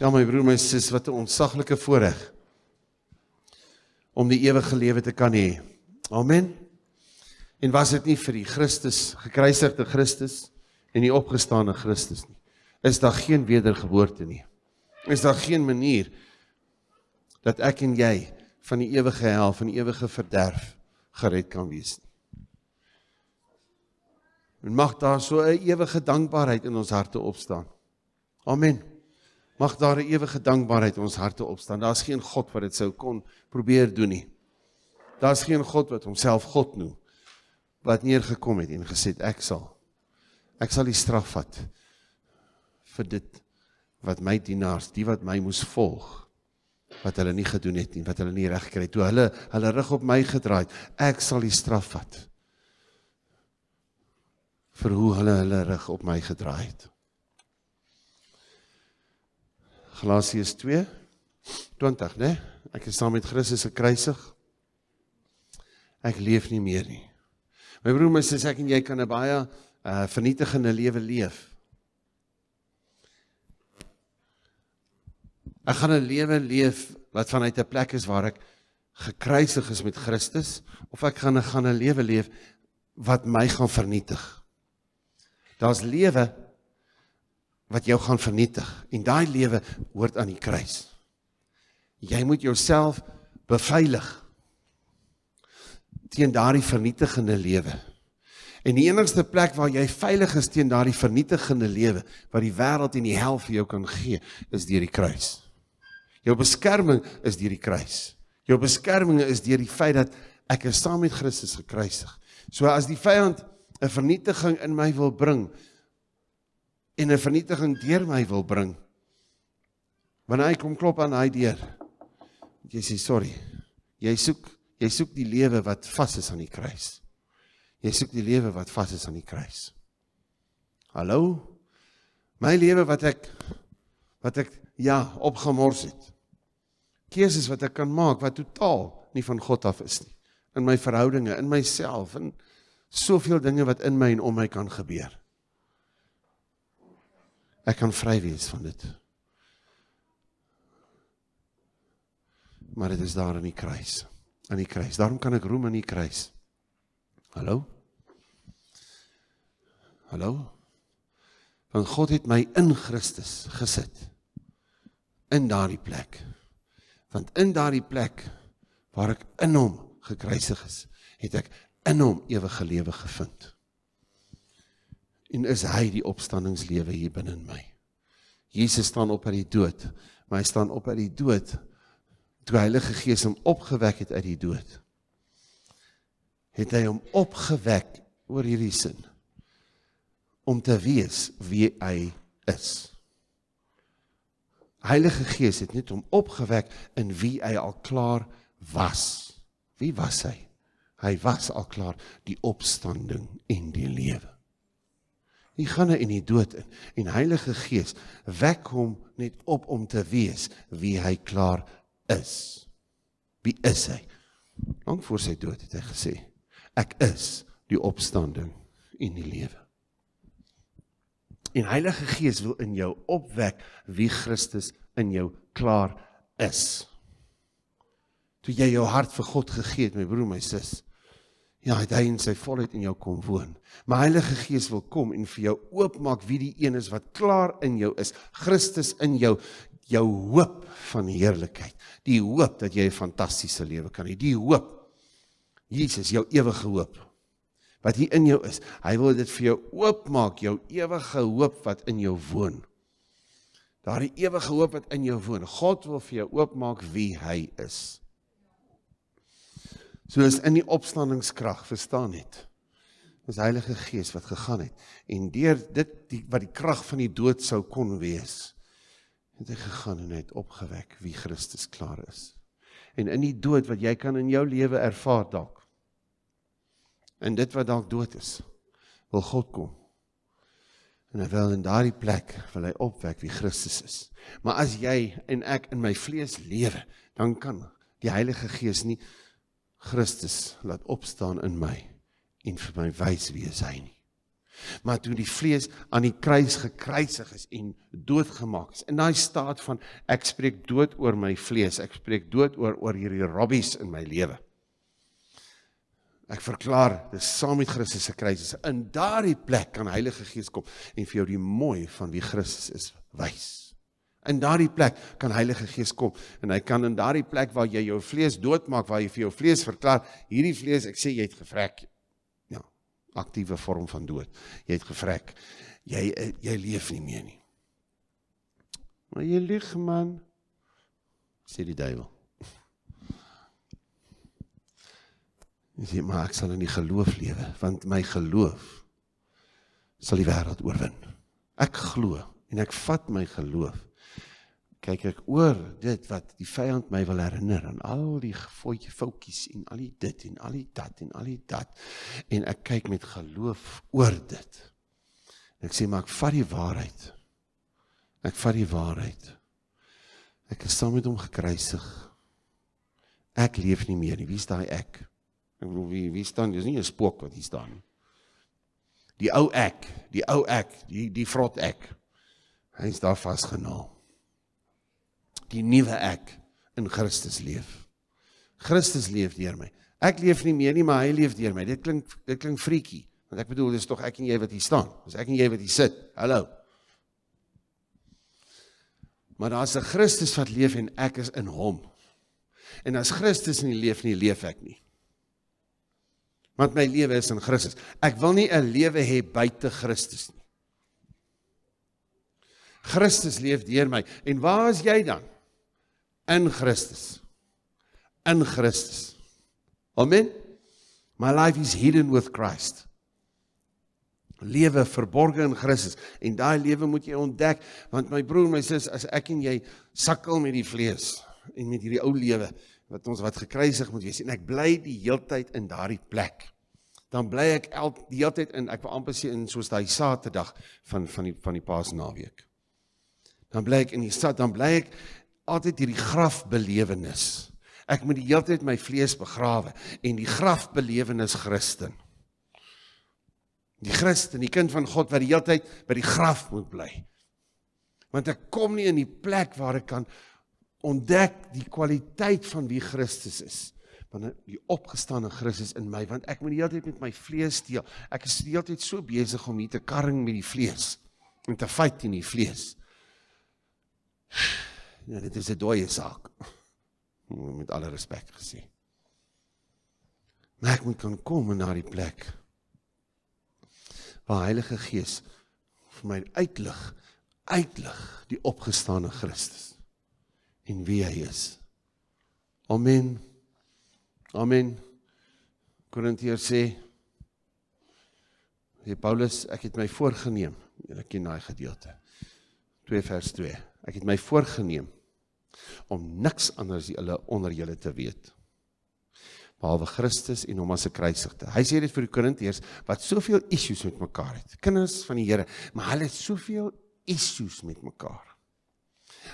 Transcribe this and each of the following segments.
Ja my broer, my sis, wat 'n ontsaglike voorreg om die ewige lewe te kan hê. Amen. En was dit nie vir die Christus gekruisigde Christus en die opgestane Christus nie, is daar geen wedergeboorte nie. Is daar geen manier dat ek en jy van die ewige hel, van die ewige verderf gered kan wees nie. En mag daar so 'n ewige dankbaarheid in ons harte opstaan. Amen. Mag daar 'n ewige dankbaarheid in ons harte opstaan. Daar's geen god wat dit sou kon probeer doen nie. Daar's geen god wat homself god noem wat neergekom het en gesê het ek sal ek sal die straf vat vir dit wat my dienaars, die wat my moes volg, wat hulle nie gedoen het nie, wat hulle nie reg gekry het toe hulle hulle rug op my gedraai het, ek sal die straf vat vir hoe hulle hulle rug op my gedraai het. Galasiërs 2:20, né? Nee? Ek is saam met Christus gekruisig. Ek leef nie meer nie. My broer my sê ek en jy kan 'n baie uh vernietigende lewe leef. Ek gaan 'n lewe leef wat vanuit 'n plek is waar ek gekruisig is met Christus of ek gaan 'n gaan 'n lewe leef wat my gaan vernietig. Daar's lewe wat jou gaan vernietig en daai lewe hoort aan die kruis. Jy moet jouself beveilig teen daardie vernietigende lewe. En die enigste plek waar jy veilig is teen daardie vernietigende lewe wat die wêreld en die hel vir jou kan gee, is deur die kruis. Jou beskerming is deur die kruis. Jou beskerming is deur die feit dat ek is saam met Christus gekruisig. So as die vyand 'n vernietiging in my wil bring, en 'n vernietiging deur my wil bring. Wanneer hy kom klop aan hy deur. Jy sê sorry. Jy soek jy soek die lewe wat vas is aan die kruis. Jy soek die lewe wat vas is aan die kruis. Hallo. My lewe wat ek wat ek ja, opgemors het. Keuses wat ek kan maak wat totaal nie van God af is nie. In my verhoudinge, in myself, in soveel dinge wat in my en om my kan gebeur. Ek kan vry wees van dit. Maar dit is daar in die kruis. In die kruis. Daarom kan ek roem in die kruis. Hallo? Hallo? Want God het my in Christus gesit. In daardie plek. Want in daardie plek waar ek in hom gekruisig is, het ek in hom ewige lewe gevind en is hy die opstanningslewe hier binne in my. Jesus staan op uit die dood, maar hy staan op uit die dood toe Heilige Gees hom opgewek het uit die dood. Het hy hom opgewek oor hierdie sin om te wees wie hy is. Heilige Gees het net hom opgewek in wie hy al klaar was. Wie was hy? Hy was al klaar die opstanding en die lewe. Hy gaan in die dood in en Heilige Gees wek hom net op om te wees wie hy klaar is. Wie is hy? Lank voor sy dood het hy gesê: Ek is die opstanding en die lewe. En Heilige Gees wil in jou opwek wie Christus in jou klaar is. Toe jy jou hart vir God gegee het, my broer, my sussie, Ja, hy het hy in sy volheid in jou kom woon. Maar Heilige Gees wil kom en vir jou oopmaak wie die een is wat klaar in jou is, Christus in jou, jou hoop van heerlikheid, die hoop dat jy 'n fantastiese lewe kan hê, die hoop Jesus, jou ewige hoop wat hier in jou is. Hy wil dit vir jou oopmaak, jou ewige hoop wat in jou woon. Daardie ewige hoop wat in jou woon. God wil vir jou oopmaak wie hy is soos in die opstandingskrag verstaan het. Dis Heilige Gees wat gegaan het en deur dit die, wat die krag van die dood sou kon wees het hy gegaan en het opgewek wie Christus klaar is. En in die dood wat jy kan in jou lewe ervaar dalk. In dit wat dalk dood is, wil God kom. En hy wil in daardie plek wil hy opwek wie Christus is. Maar as jy en ek in my vlees lewe, dan kan die Heilige Gees nie Christus laat opstaan in my en vir my wys wie hy is. Maar toe die vlees aan die kruis gekruisig is en doodgemaak is. In daai staat van ek spreek dood oor my vlees, ek spreek dood oor oor hierdie robbies in my lewe. Ek verklaar, dis saam met Christus se kruis is. In daardie plek kan Heilige Gees kom en vir jou die mooi van wie Christus is wys. In daardie plek kan Heilige Gees kom en hy kan in daardie plek waar jy jou vlees doodmaak, waar jy vir jou vlees verklaar, hierdie vlees, ek sê jy het gevrek. Ja, aktiewe vorm van dood. Jy het gevrek. Jy eh, jy leef nie meer nie. Maar jy lieg man. Sê die duiwel. Jy sê maar ek sal in die geloof lewe, want my geloof sal die wêreld oorwin. Ek glo en ek vat my geloof kyk ek oor dit wat die vyand my wil herinner aan al die foutjies gevoetje, en al die dit en al die dat en al die dat en ek kyk met geloof oor dit. En ek sê maar ek vat die waarheid. Ek vat die waarheid. Ek is saam met hom gekruisig. Ek leef nie meer nie. Wie is daai ek? Ek bedoel wie wie staan? Dis nie 'n spook wat hier staan nie. Die ou ek, die ou ek, die die vrot ek. Hy is daar vasgenaam die nuwe ek in Christus leef. Christus leef deur my. Ek leef nie meer nie, maar hy leef deur my. Dit klink dit klink frietjie, want ek bedoel dis tog ek en jy wat hier staan. Dis ek en jy wat hier sit. Hallo. Maar daar's 'n Christus wat leef en ek is in hom. En as Christus nie leef nie, leef ek nie. Want my lewe is in Christus. Ek wil nie 'n lewe hê buite Christus nie. Christus leef deur my. En waar is jy dan? in Christus. In Christus. Amen. My life is hidden with Christ. Lewe verborge in Christus en daai lewe moet jy ontdek want my broer, my sis, as ek en jy sukkel met die vlees en met hierdie ou lewe wat ons wat gekruisig moet wees en ek bly die heeltyd in daardie plek. Dan bly ek elke die heeltyd in ek wil amper sê in soos daai Saterdag van van die van die Paasnaweek. Dan bly ek in die stad, dan bly ek altyd hierdie grafbelewenis. Ek moet die hele tyd my vlees begrawe en die grafbelewenis Christen. Die Christen, die kind van God wat die hele tyd by die graf moet bly. Want ek kom nie in die plek waar ek kan ontdek die kwaliteit van wie Christus is van nou die opgestane Christus in my want ek moet die hele tyd met my vlees deel. Ek is die hele tyd so besig om hier te karring met die vlees en te fight teen die vlees. Ja, dit is 'n dooie saak. Met alle respek gesê. Maar ek moet kan kom na die plek waar Heilige Gees vir my uitlig, uitlig die opgestane Christus en wie hy is. Amen. Amen. Korintiërs sê Hier Paulus, ek het my voorgenem, ek ken daai gedeelte. 2 vers 2. Ek het my voorgenem om niks anders julle onder julle te weet behalwe Christus en hom as se kruisigte. Hy sê dit vir die Korintiërs wat soveel issues met mekaar het, kinders van die Here, maar hulle het soveel issues met mekaar.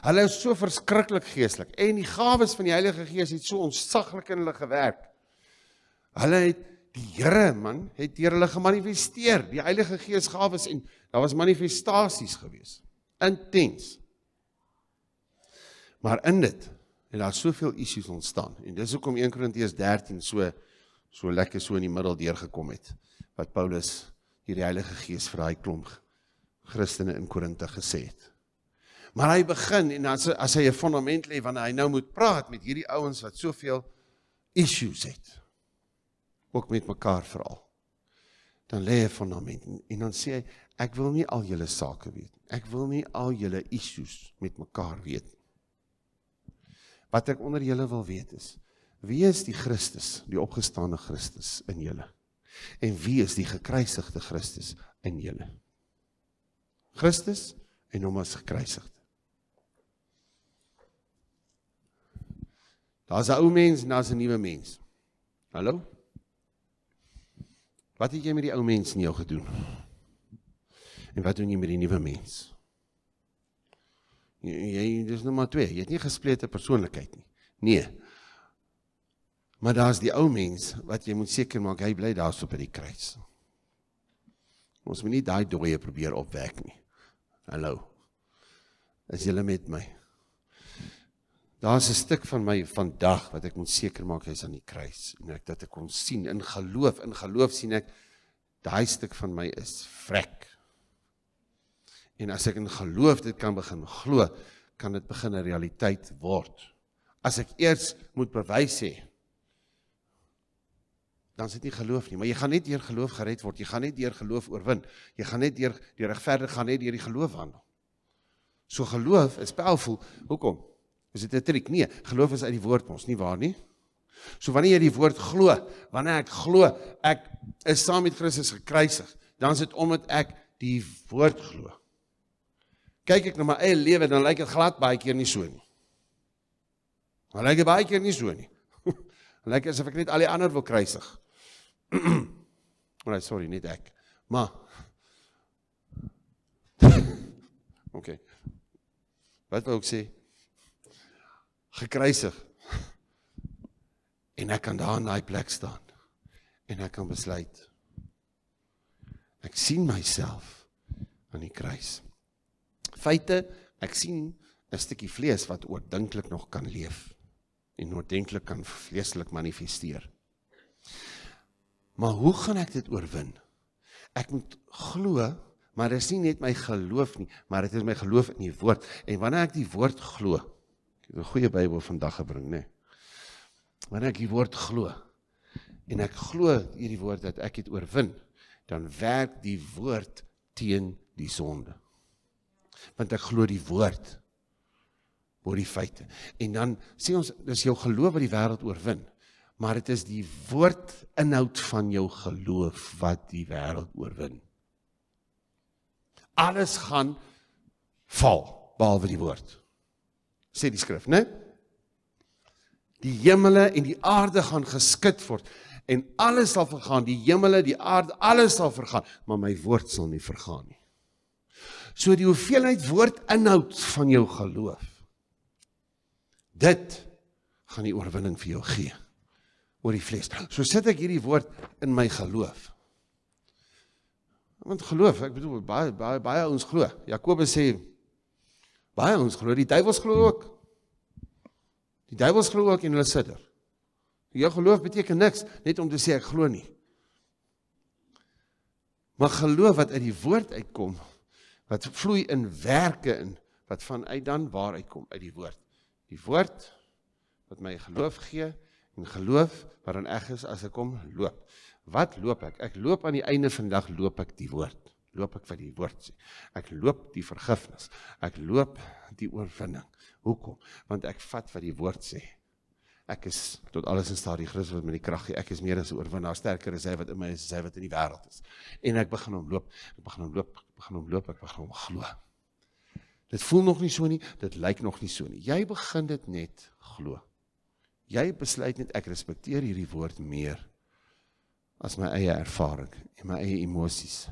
Hulle is so verskriklik geestelik en die gawes van die Heilige Gees het so ontsaglik in hulle gewerk. Hulle het die Here man het deur hulle gemanifesteer, die Heilige Gees gawes en daar was manifestasies geweest. Intens. Maar in dit het daar soveel issues ontstaan en dis hoekom 1 Korintiërs 13 so so lekker so in die middel deurgekom het wat Paulus hier die Heilige Gees vir daai klomp Christene in Korinte gesê het. Maar hy begin en as as hy 'n fondament lê wanneer hy nou moet praat met hierdie ouens wat soveel issues het ook met mekaar veral. Dan lê hy 'n fondament en, en dan sê hy ek wil nie al julle sake weet. Ek wil nie al julle issues met mekaar weet nie. Wat ek onder julle wil weet is, wie is die Christus, die opgestane Christus in julle? En wie is die gekruisigde Christus in julle? Christus en hom as gekruisigde. Daar's 'n ou mens en daar's 'n nuwe mens. Hallo? Wat het jy met die ou mens in jou gedoen? En wat doen jy met die nuwe mens? jy dis nou maar twee. Jy het nie gesplete persoonlikheid nie. Nee. Maar daar's die ou mens wat jy moet seker maak hy bly daarsoop by die kruis. Ons moet nie daai dooie probeer opwek nie. Hallo. As julle met my. Daar's 'n stuk van my vandag wat ek moet seker maak hy's aan die kruis en ek dat ek kon sien in geloof, in geloof sien ek daai stuk van my is vrek. En as ek in geloof dit kan begin glo, kan dit begin 'n realiteit word. As ek eers moet bewys hê dan sit nie geloof nie, maar jy gaan net deur geloof gered word. Jy gaan net deur geloof oorwin. Jy gaan net deur die regverdige gaan net deur die geloof wandel. So geloof is pelvol. Hoekom? Is dit 'n triek? Nee, geloof is uit die woord ons, nie waar nie? So wanneer jy die woord glo, wanneer ek glo ek is saam met Christus gekruisig, dan is dit omdat ek die woord glo kyk ek na my eie lewe dan lyk dit glad baie keer nie so nie. Maar lyk dit baie keer nie so nie. lyk asof ek net al die ander wil kruisig. Maar right, sorry, nie ek. Maar OK. Wat wou ek sê? Gekruisig. en ek kan daar in daai plek staan en ek kan besluit. Ek sien myself aan die kruis feite, ek sien 'n stukkie vlees wat oordinklik nog kan leef en oordinklik kan vleeslik manifesteer. Maar hoe gaan ek dit oorwin? Ek moet glo, maar dit is nie net my geloof nie, maar dit is my geloof in die woord. En wanneer ek die woord glo, ek het 'n goeie Bybel vandag gebring, nê. Nee. Wanneer ek die woord glo en ek glo hierdie woord dat ek dit oorwin, dan werk die woord teen die sonde want ek glo die woord oor die feite. En dan sê ons dis jou geloof wat die wêreld oorwin. Maar dit is die woord inhoud van jou geloof wat die wêreld oorwin. Alles gaan val behalwe die woord. Sê die skrif, né? Die hemele en die aarde gaan geskit word en alles sal vergaan, die hemele, die aarde, alles sal vergaan, maar my woord sal nie vergaan nie. So die hoeveelheid woord inhoud van jou geloof. Dit gaan die oorwinning vir jou gee oor die vlees. So sit ek hierdie woord in my geloof. Want geloof, ek bedoel baie baie baie ons glo. Jakobus sê baie ons glo, die duiwels glo ook. Die duiwels glo ook en hulle sidder. Jou geloof beteken niks net om te sê ek glo nie. Maar geloof wat uit die woord uitkom wat vloei in werke in wat vanuit dan waaruit kom uit die woord. Die woord wat my geloof gee en geloof waarin ek is as ek kom loop. Wat loop ek? Ek loop aan die einde vandag loop ek die woord. Loop ek vir die woord sê. Ek loop die vergifnis. Ek loop die oorwinning. Hoekom? Want ek vat wat die woord sê ek is tot alles in staat die Christus wat met die krag gee. Ek is meer as 'n oorwinnaar, sterker as hy wat in my is, as hy wat in die wêreld is. En ek begin hom loop, ek begin hom loop, ek begin hom loop, ek begin hom glo. Dit voel nog nie so nie, dit lyk nog nie so nie. Jy begin dit net glo. Jy besluit net ek respekteer hierdie woord meer as my eie ervaring en my eie emosies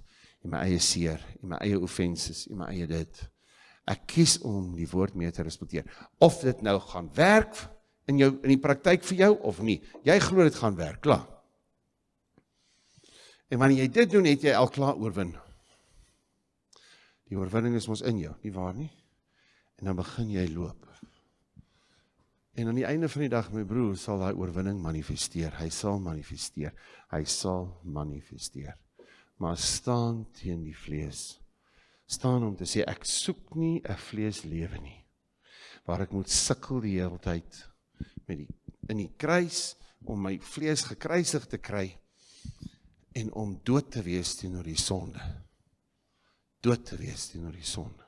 en my eie seer en my eie offenses en my eie dit. Ek kies om die woord meer te respekteer. Of dit nou gaan werk in jou in die praktyk vir jou of nie. Jy glo dit gaan werk, klaar. En wanneer jy dit doen, het jy al klaar oorwin. Die oorwinning is mos in jou, nie waar nie? En dan begin jy loop. En aan die einde van die dag, my broer, sal daai oorwinning manifesteer. Hy sal manifesteer. Hy sal manifesteer. Maar staan teen die vlees. Staan om te sê ek soek nie 'n vleeslewe nie waar ek moet sukkel die hele tyd met die in die kruis om my vlees gekruisig te kry en om dood te wees teenoor die sonde. Dood te wees teenoor die sonde.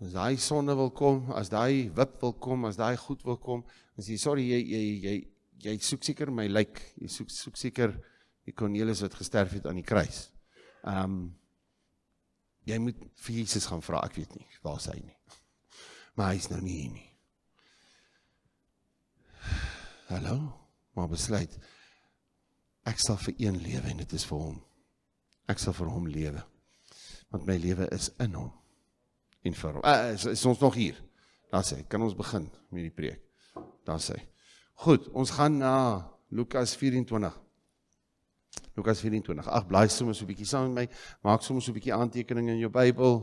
As daai sonde wil kom, as daai wip wil kom, as daai goed wil kom, as jy sorry jy jy jy jy soek seker my lijk, jy soek soek seker die Cornelis wat gesterf het aan die kruis. Um jy moet vir Jesus gaan vra, ek weet nie waar is hy nie. Maar hy is nou nie hier nie. Hallo, maar besluit ek sal vir een lewe en dit is vir hom. Ek sal vir hom lewe. Want my lewe is in hom en vir hom. Uh, is, is ons nog hier? Daar sê, kan ons begin met die preek. Daar sê. Goed, ons gaan na Lukas 24. Lukas 24. Ag, bly sommer so 'n bietjie saam met my. Maak sommer so 'n bietjie aantekeninge in jou Bybel.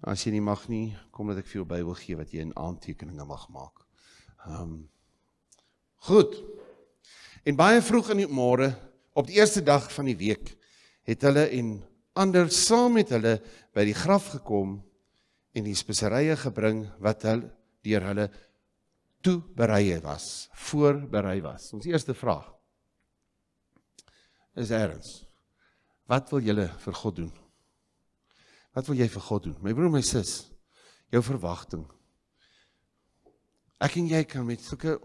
As jy nie mag nie, kom dat ek vir jou Bybel gee wat jy in aantekeninge mag maak. Ehm um, Goed. En baie vroeg in die môre, op die eerste dag van die week, het hulle en ander saam met hulle by die graf gekom en die speserye gebring wat hulle deur hulle toeberei was, voorberei was. Ons eerste vraag is erns. Wat wil julle vir God doen? Wat wil jy vir God doen? My broer, my sis, jou verwagting. Ek en jy kan met sulke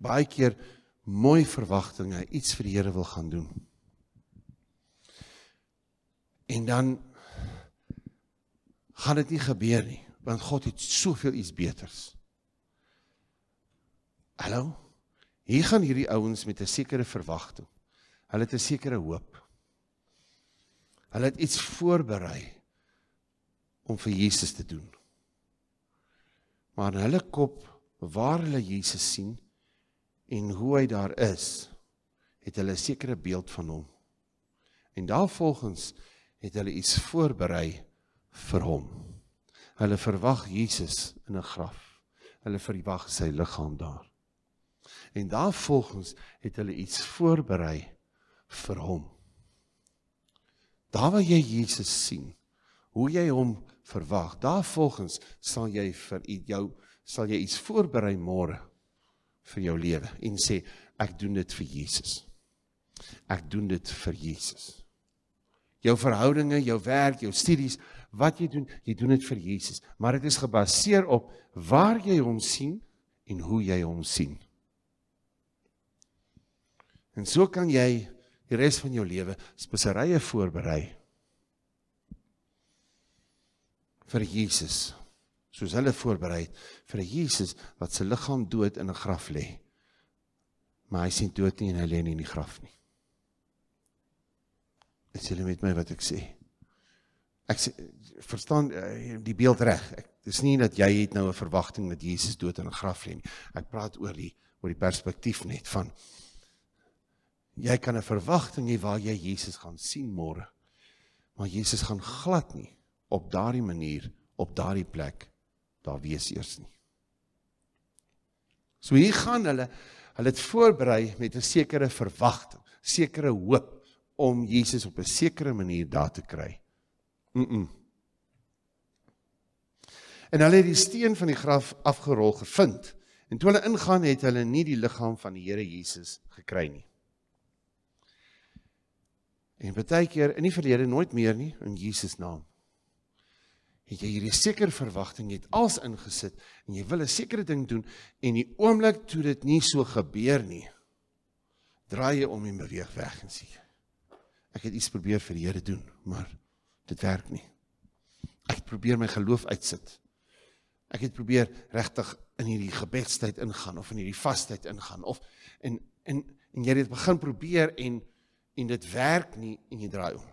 baie keer mooi verwagtinge iets vir die Here wil gaan doen. En dan gaan dit nie gebeur nie, want God het soveel iets beters. Hallo. Hier gaan hierdie ouens met 'n sekere verwagting. Hulle het 'n sekere hoop. Hulle het iets voorberei om vir Jesus te doen. Maar in hulle kop waar hulle Jesus sien, en hoe hy daar is, het hulle 'n sekere beeld van hom. En daarvolgens het hulle iets voorberei vir hom. Hulle verwag Jesus in 'n graf. Hulle verwag sy liggaam daar. En daarvolgens het hulle iets voorberei vir hom. Daar waar jy Jesus sien, hoe jy hom verwag, daarvolgens sal jy vir jou sal jy iets voorberei môre vir jou lewe en sê ek doen dit vir Jesus. Ek doen dit vir Jesus. Jou verhoudinge, jou werk, jou studies, wat jy doen, jy doen dit vir Jesus, maar dit is gebaseer op waar jy hom sien en hoe jy hom sien. En so kan jy die res van jou lewe speserye voorberei vir Jesus soos hulle voorberei vir Jesus wat sy liggaam dood in 'n graf lê. Maar hy sien dood nie en hy lê nie in die graf nie. Is julle met my wat ek sê? Ek sê verstaan eh, die beeld reg. Dis nie dat jy het nou 'n verwagting dat Jesus dood in 'n graf lê nie. Ek praat oor die oor die perspektief net van jy kan 'n verwagting hê waar jy Jesus gaan sien môre. Maar Jesus gaan glad nie op daardie manier op daardie plek daar wees eers nie. So hier gaan hulle hulle het voorberei met 'n sekere verwagting, sekere hoop om Jesus op 'n sekere manier daar te kry. Mm. -mm. En hulle het die steen van die graf afgerol gevind. En toe hulle ingaan het hulle nie die liggaam van die Here Jesus gekry nie. En baie keer in die verlede nooit meer nie in Jesus naam het jy hierdie sekere verwagting het als ingesit en jy wil 'n sekere ding doen en die oomblik toe dit nie so gebeur nie draai jy om en beweeg weg en sê ek het iets probeer vir die Here doen maar dit werk nie ek het probeer my geloof uitsit ek het probeer regtig in hierdie gebedstyd ingaan of in hierdie vastyd ingaan of en en en jy het begin probeer en en dit werk nie en jy draai om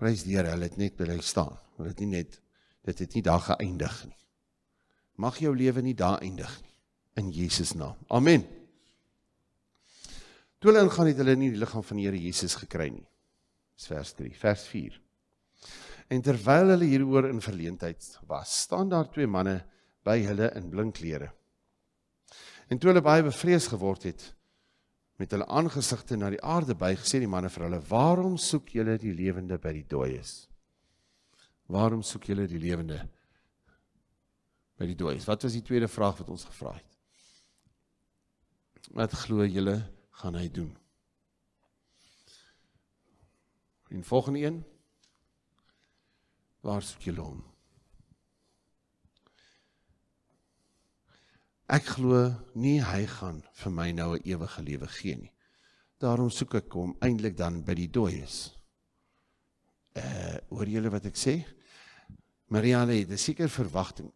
Prys die Here, hulle het net bly staan. Hulle het nie net dit het nie daar geëindig nie. Mag jou lewe nie daar eindig nie in Jesus naam. Amen. Toe hulle ingaan het hulle nie die liggaam van die Here Jesus gekry nie. Dis vers 3, vers 4. En terwyl hulle hieroor in verleentheid was, staan daar twee manne by hulle in blink klere. En toe hulle baie bevrees geword het, met hulle aangesigte na die aarde buig, sê die manne vir hulle: "Waarom soek julle die lewende by die dooies?" Waarom soek julle die lewende by die dooies? Wat was die tweede vraag wat ons gevra het? Wat glo julle gaan hy doen? In volgende een: Waar soek julle hom? Ek glo nie hy gaan vir my nou 'n ewige lewe gee nie. Daarom soek ek hom eintlik dan by die dooies. Eh, uh, oor julle wat ek sê. Mariale het 'n seker verwagting.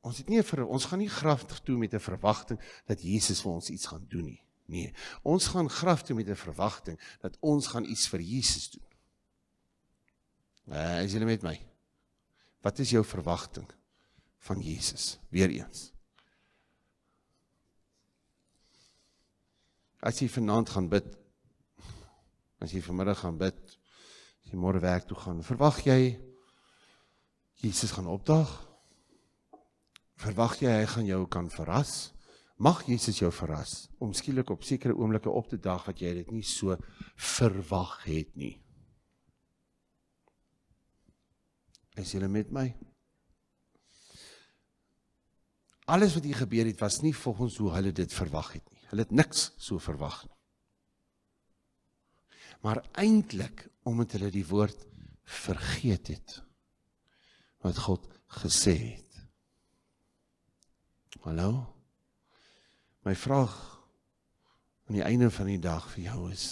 Ons het nie vir ons gaan nie graf toe met 'n verwagting dat Jesus vir ons iets gaan doen nie. Nee, ons gaan graf toe met 'n verwagting dat ons gaan iets vir Jesus doen. Eh, uh, is julle met my? Wat is jou verwagting van Jesus? Weereens. as jy vanaand gaan bid as jy vanmiddag gaan bid as jy môre werk toe gaan verwag jy Jesus gaan opdag verwag jy hy gaan jou kan verras mag Jesus jou verras om skielik op sekere oomblikke op te dag wat jy dit nie so verwag het nie is jy met my Alles wat hier gebeur het was nie volgens hoe hulle dit verwag het nie. Hulle het niks so verwag nie. Maar eintlik omdat hulle die woord vergeet het wat God gesê het. Hallo. My vraag aan die einde van die dag vir jou is: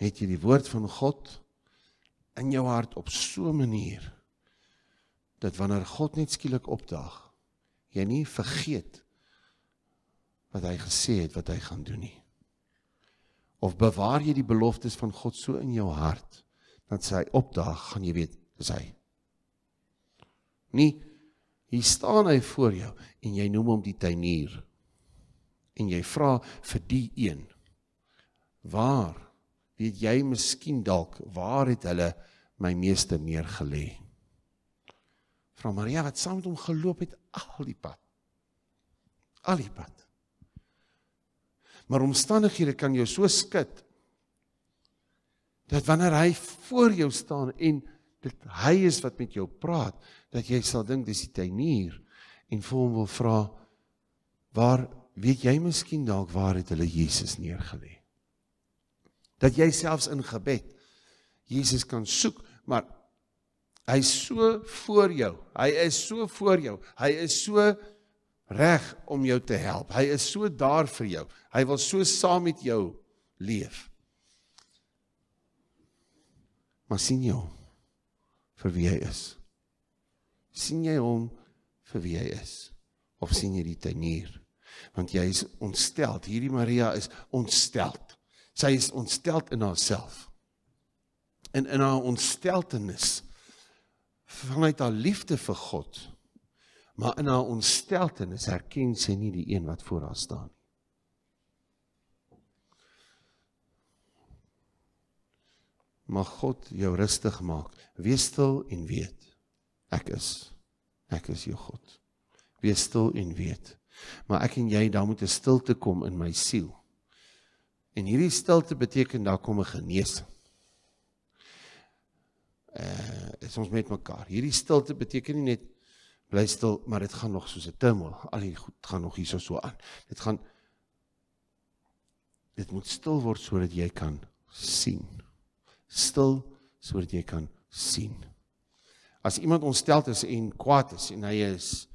het jy die woord van God in jou hart op so 'n manier dat wanneer God net skielik opdaag, jy nie vergeet wat hy gesê het wat hy gaan doen nie. Of bewaar jy die beloftes van God so in jou hart dat sy opdaag, gaan jy weet, is hy. Nie hier staan hy voor jou en jy noem hom die tuinier en jy vra vir die een. Waar weet jy miskien dalk waar het hulle my meester neergelê? Vra Maria wat saam met hom geloop het al die pad. Al die pad. Maar omstandighede kan jou so skud dat wanneer hy voor jou staan en dit hy is wat met jou praat, dat jy sal dink dis die tienier en vir hom wil vra waar weet jy miskien dalk waar het hulle Jesus neergelê? Dat jy selfs in gebed Jesus kan soek, maar hy's so voor jou. Hy is so voor jou. Hy is so, voor jou, hy is so reg om jou te help. Hy is so daar vir jou. Hy wil so saam met jou leef. Maar sien jy hom vir wie hy is? Sien jy hom vir wie hy is? Of sien jy die tenier? Want jy is ontstel. Hierdie Maria is ontstel. Sy is ontstel in haarself. En in haar ontsteltenis vang hy haar liefde vir God maar in haar ontsteltenis herken sy nie die een wat voor haar staan nie. Mag God jou rustig maak. Wees stil en weet ek is ek is jou God. Wees stil en weet. Maar ek en jy, daar moet 'n stilte kom in my siel. En hierdie stilte beteken daar kom 'n genesing. Eh, uh, ons met mekaar. Hierdie stilte beteken nie net bly stil, maar dit gaan nog soos 'n turmoil. Al die goed gaan nog hierso so aan. Dit gaan dit moet stil word sodat jy kan sien. Stil sodat jy kan sien. As iemand ontstel is en kwaad is en hy is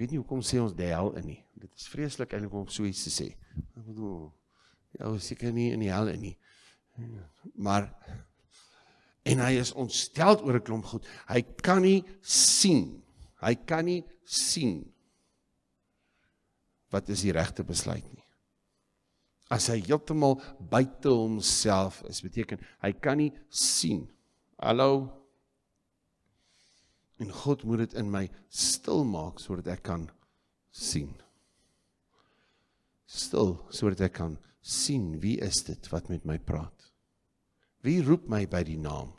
weet nie hoekom sê ons die hel in nie. Dit is vreeslik eintlik om so iets te sê. Ek bedoel ja, ons seker nie in die hel in nie. Maar en hy is ontstel oor 'n klomp goed. Hy kan nie sien nie Hy kan nie sien wat is die regte besluit nie. As hy heeltemal buite homself is, beteken hy kan nie sien. Hallo. En God moet dit in my stil maak sodat ek kan sien. Stil sodat ek kan sien wie is dit wat met my praat? Wie roep my by die naam?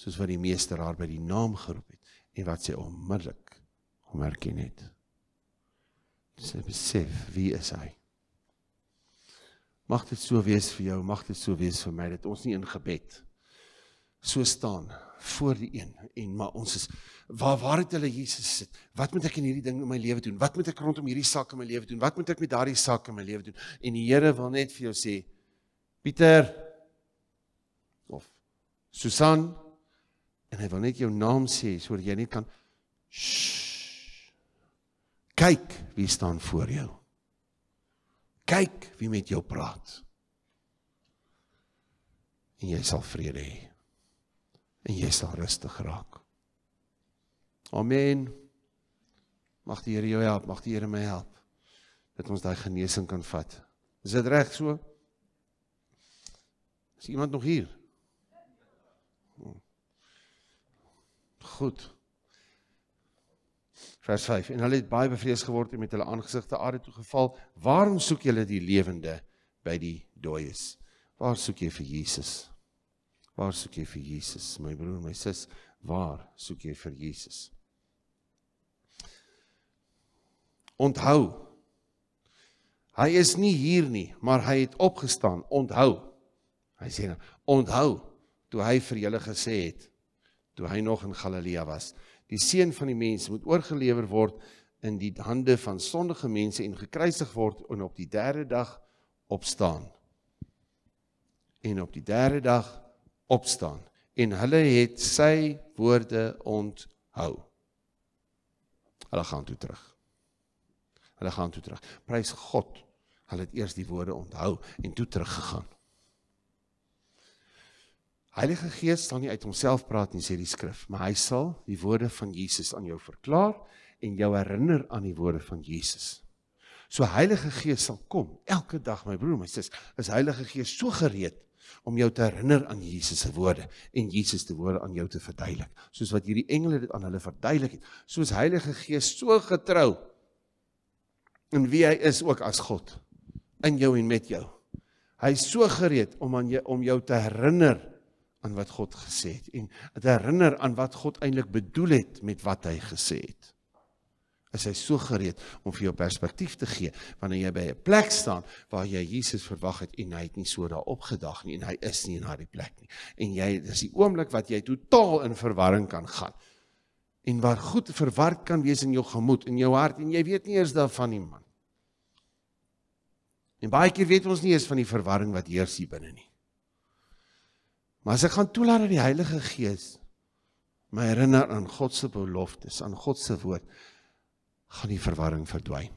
Soos wat die meester haar by die naam geroep het en wat sy onmiddellik hom herken het. Sy besef wie is hy? Mag dit so wees vir jou, mag dit so wees vir my dat ons nie in gebed so staan voor die een en maar ons is waar waar het hulle Jesus sit? Wat moet ek in hierdie ding in my lewe doen? Wat moet ek rondom hierdie saak in my lewe doen? Wat moet ek met daardie saak in my lewe doen? En die Here wil net vir jou sê Pieter of Susan, En hy wil net jou naam sê sodat jy net kan kyk wie staan voor jou. Kyk wie met jou praat. En jy sal vrede hê. En jy sal rustig raak. Amen. Mag die Here jou help, mag die Here my help dat ons daai genesing kan vat. Is dit reg so? Is iemand nog hier? Goed. Vers 5. En hulle het baie bevrees geword en met hulle aangesigte aarde toe geval. Waarom soek julle die lewende by die dooies? Waar soek jy vir Jesus? Waar soek jy vir Jesus, my broer, my sis? Waar soek jy vir Jesus? Onthou. Hy is nie hier nie, maar hy het opgestaan. Onthou. Hy sê dan, nou, onthou toe hy vir julle gesê het, toe hy nog in Galilea was. Die seun van die mens moet oorgelewer word in die hande van sondige mense en gekruisig word en op die derde dag opstaan. En op die derde dag opstaan. En hulle het sy woorde onthou. Hulle gaan toe terug. Hulle gaan toe terug. Prys God. Hulle het eers die woorde onthou en toe teruggegaan. Heilige Gees sal nie uit homself praat nie sê die skrif, maar hy sal die woorde van Jesus aan jou verklaar en jou herinner aan die woorde van Jesus. So Heilige Gees sal kom elke dag my broer, my sis, is Heilige Gees so gereed om jou te herinner aan Jesus se woorde en Jesus se woorde aan jou te verduidelik, soos wat hierdie engele dit aan hulle verduidelik het. Soos Heilige Gees so getrou in wie hy is ook as God in jou en met jou. Hy is so gereed om aan jou om jou te herinner aan wat God gesê het en te herinner aan wat God eintlik bedoel het met wat hy gesê het. Is hy so gereed om vir jou perspektief te gee wanneer jy by 'n plek staan waar jy Jesus verwag het en hy het nie so daarop gedag nie en hy is nie in daardie plek nie. En jy dis die oomblik wat jy totaal in verwarring kan gaan. En waar goed verward kan wees in jou gemoed en jou hart en jy weet nie eers daarvan nie man. En baie keer weet ons nie eers van die verwarring wat heers hier binne nie. Maar as ek gaan toelaat dat die Heilige Gees my herinner aan God se beloftes, aan God se woord, gaan die verwarring verdwyn.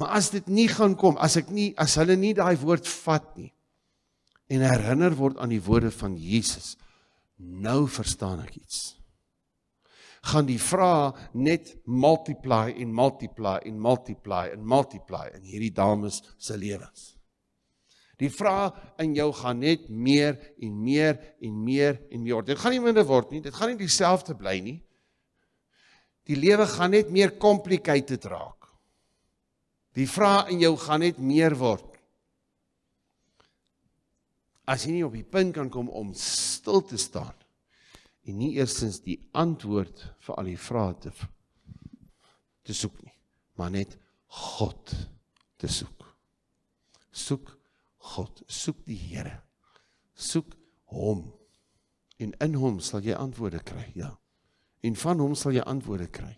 Maar as dit nie gaan kom, as ek nie as hulle nie daai woord vat nie en herinner word aan die woorde van Jesus, nou verstaan ek iets. Gaan die vrae net multiply en multiply en multiply en multiply in hierdie dames se lewens. Die vrae in jou gaan net meer en meer en meer en meer. Dit gaan nie minder word nie. Dit gaan nie dieselfde bly nie. Die lewe gaan net meer complicated raak. Die vrae in jou gaan net meer word. As jy nie op die punt kan kom om stil te staan en nie eersins die antwoord vir al die vrae te te soek nie, maar net God te soek. Soek God, soek die Here. Soek hom. En in hom sal jy antwoorde kry, ja. En van hom sal jy antwoorde kry.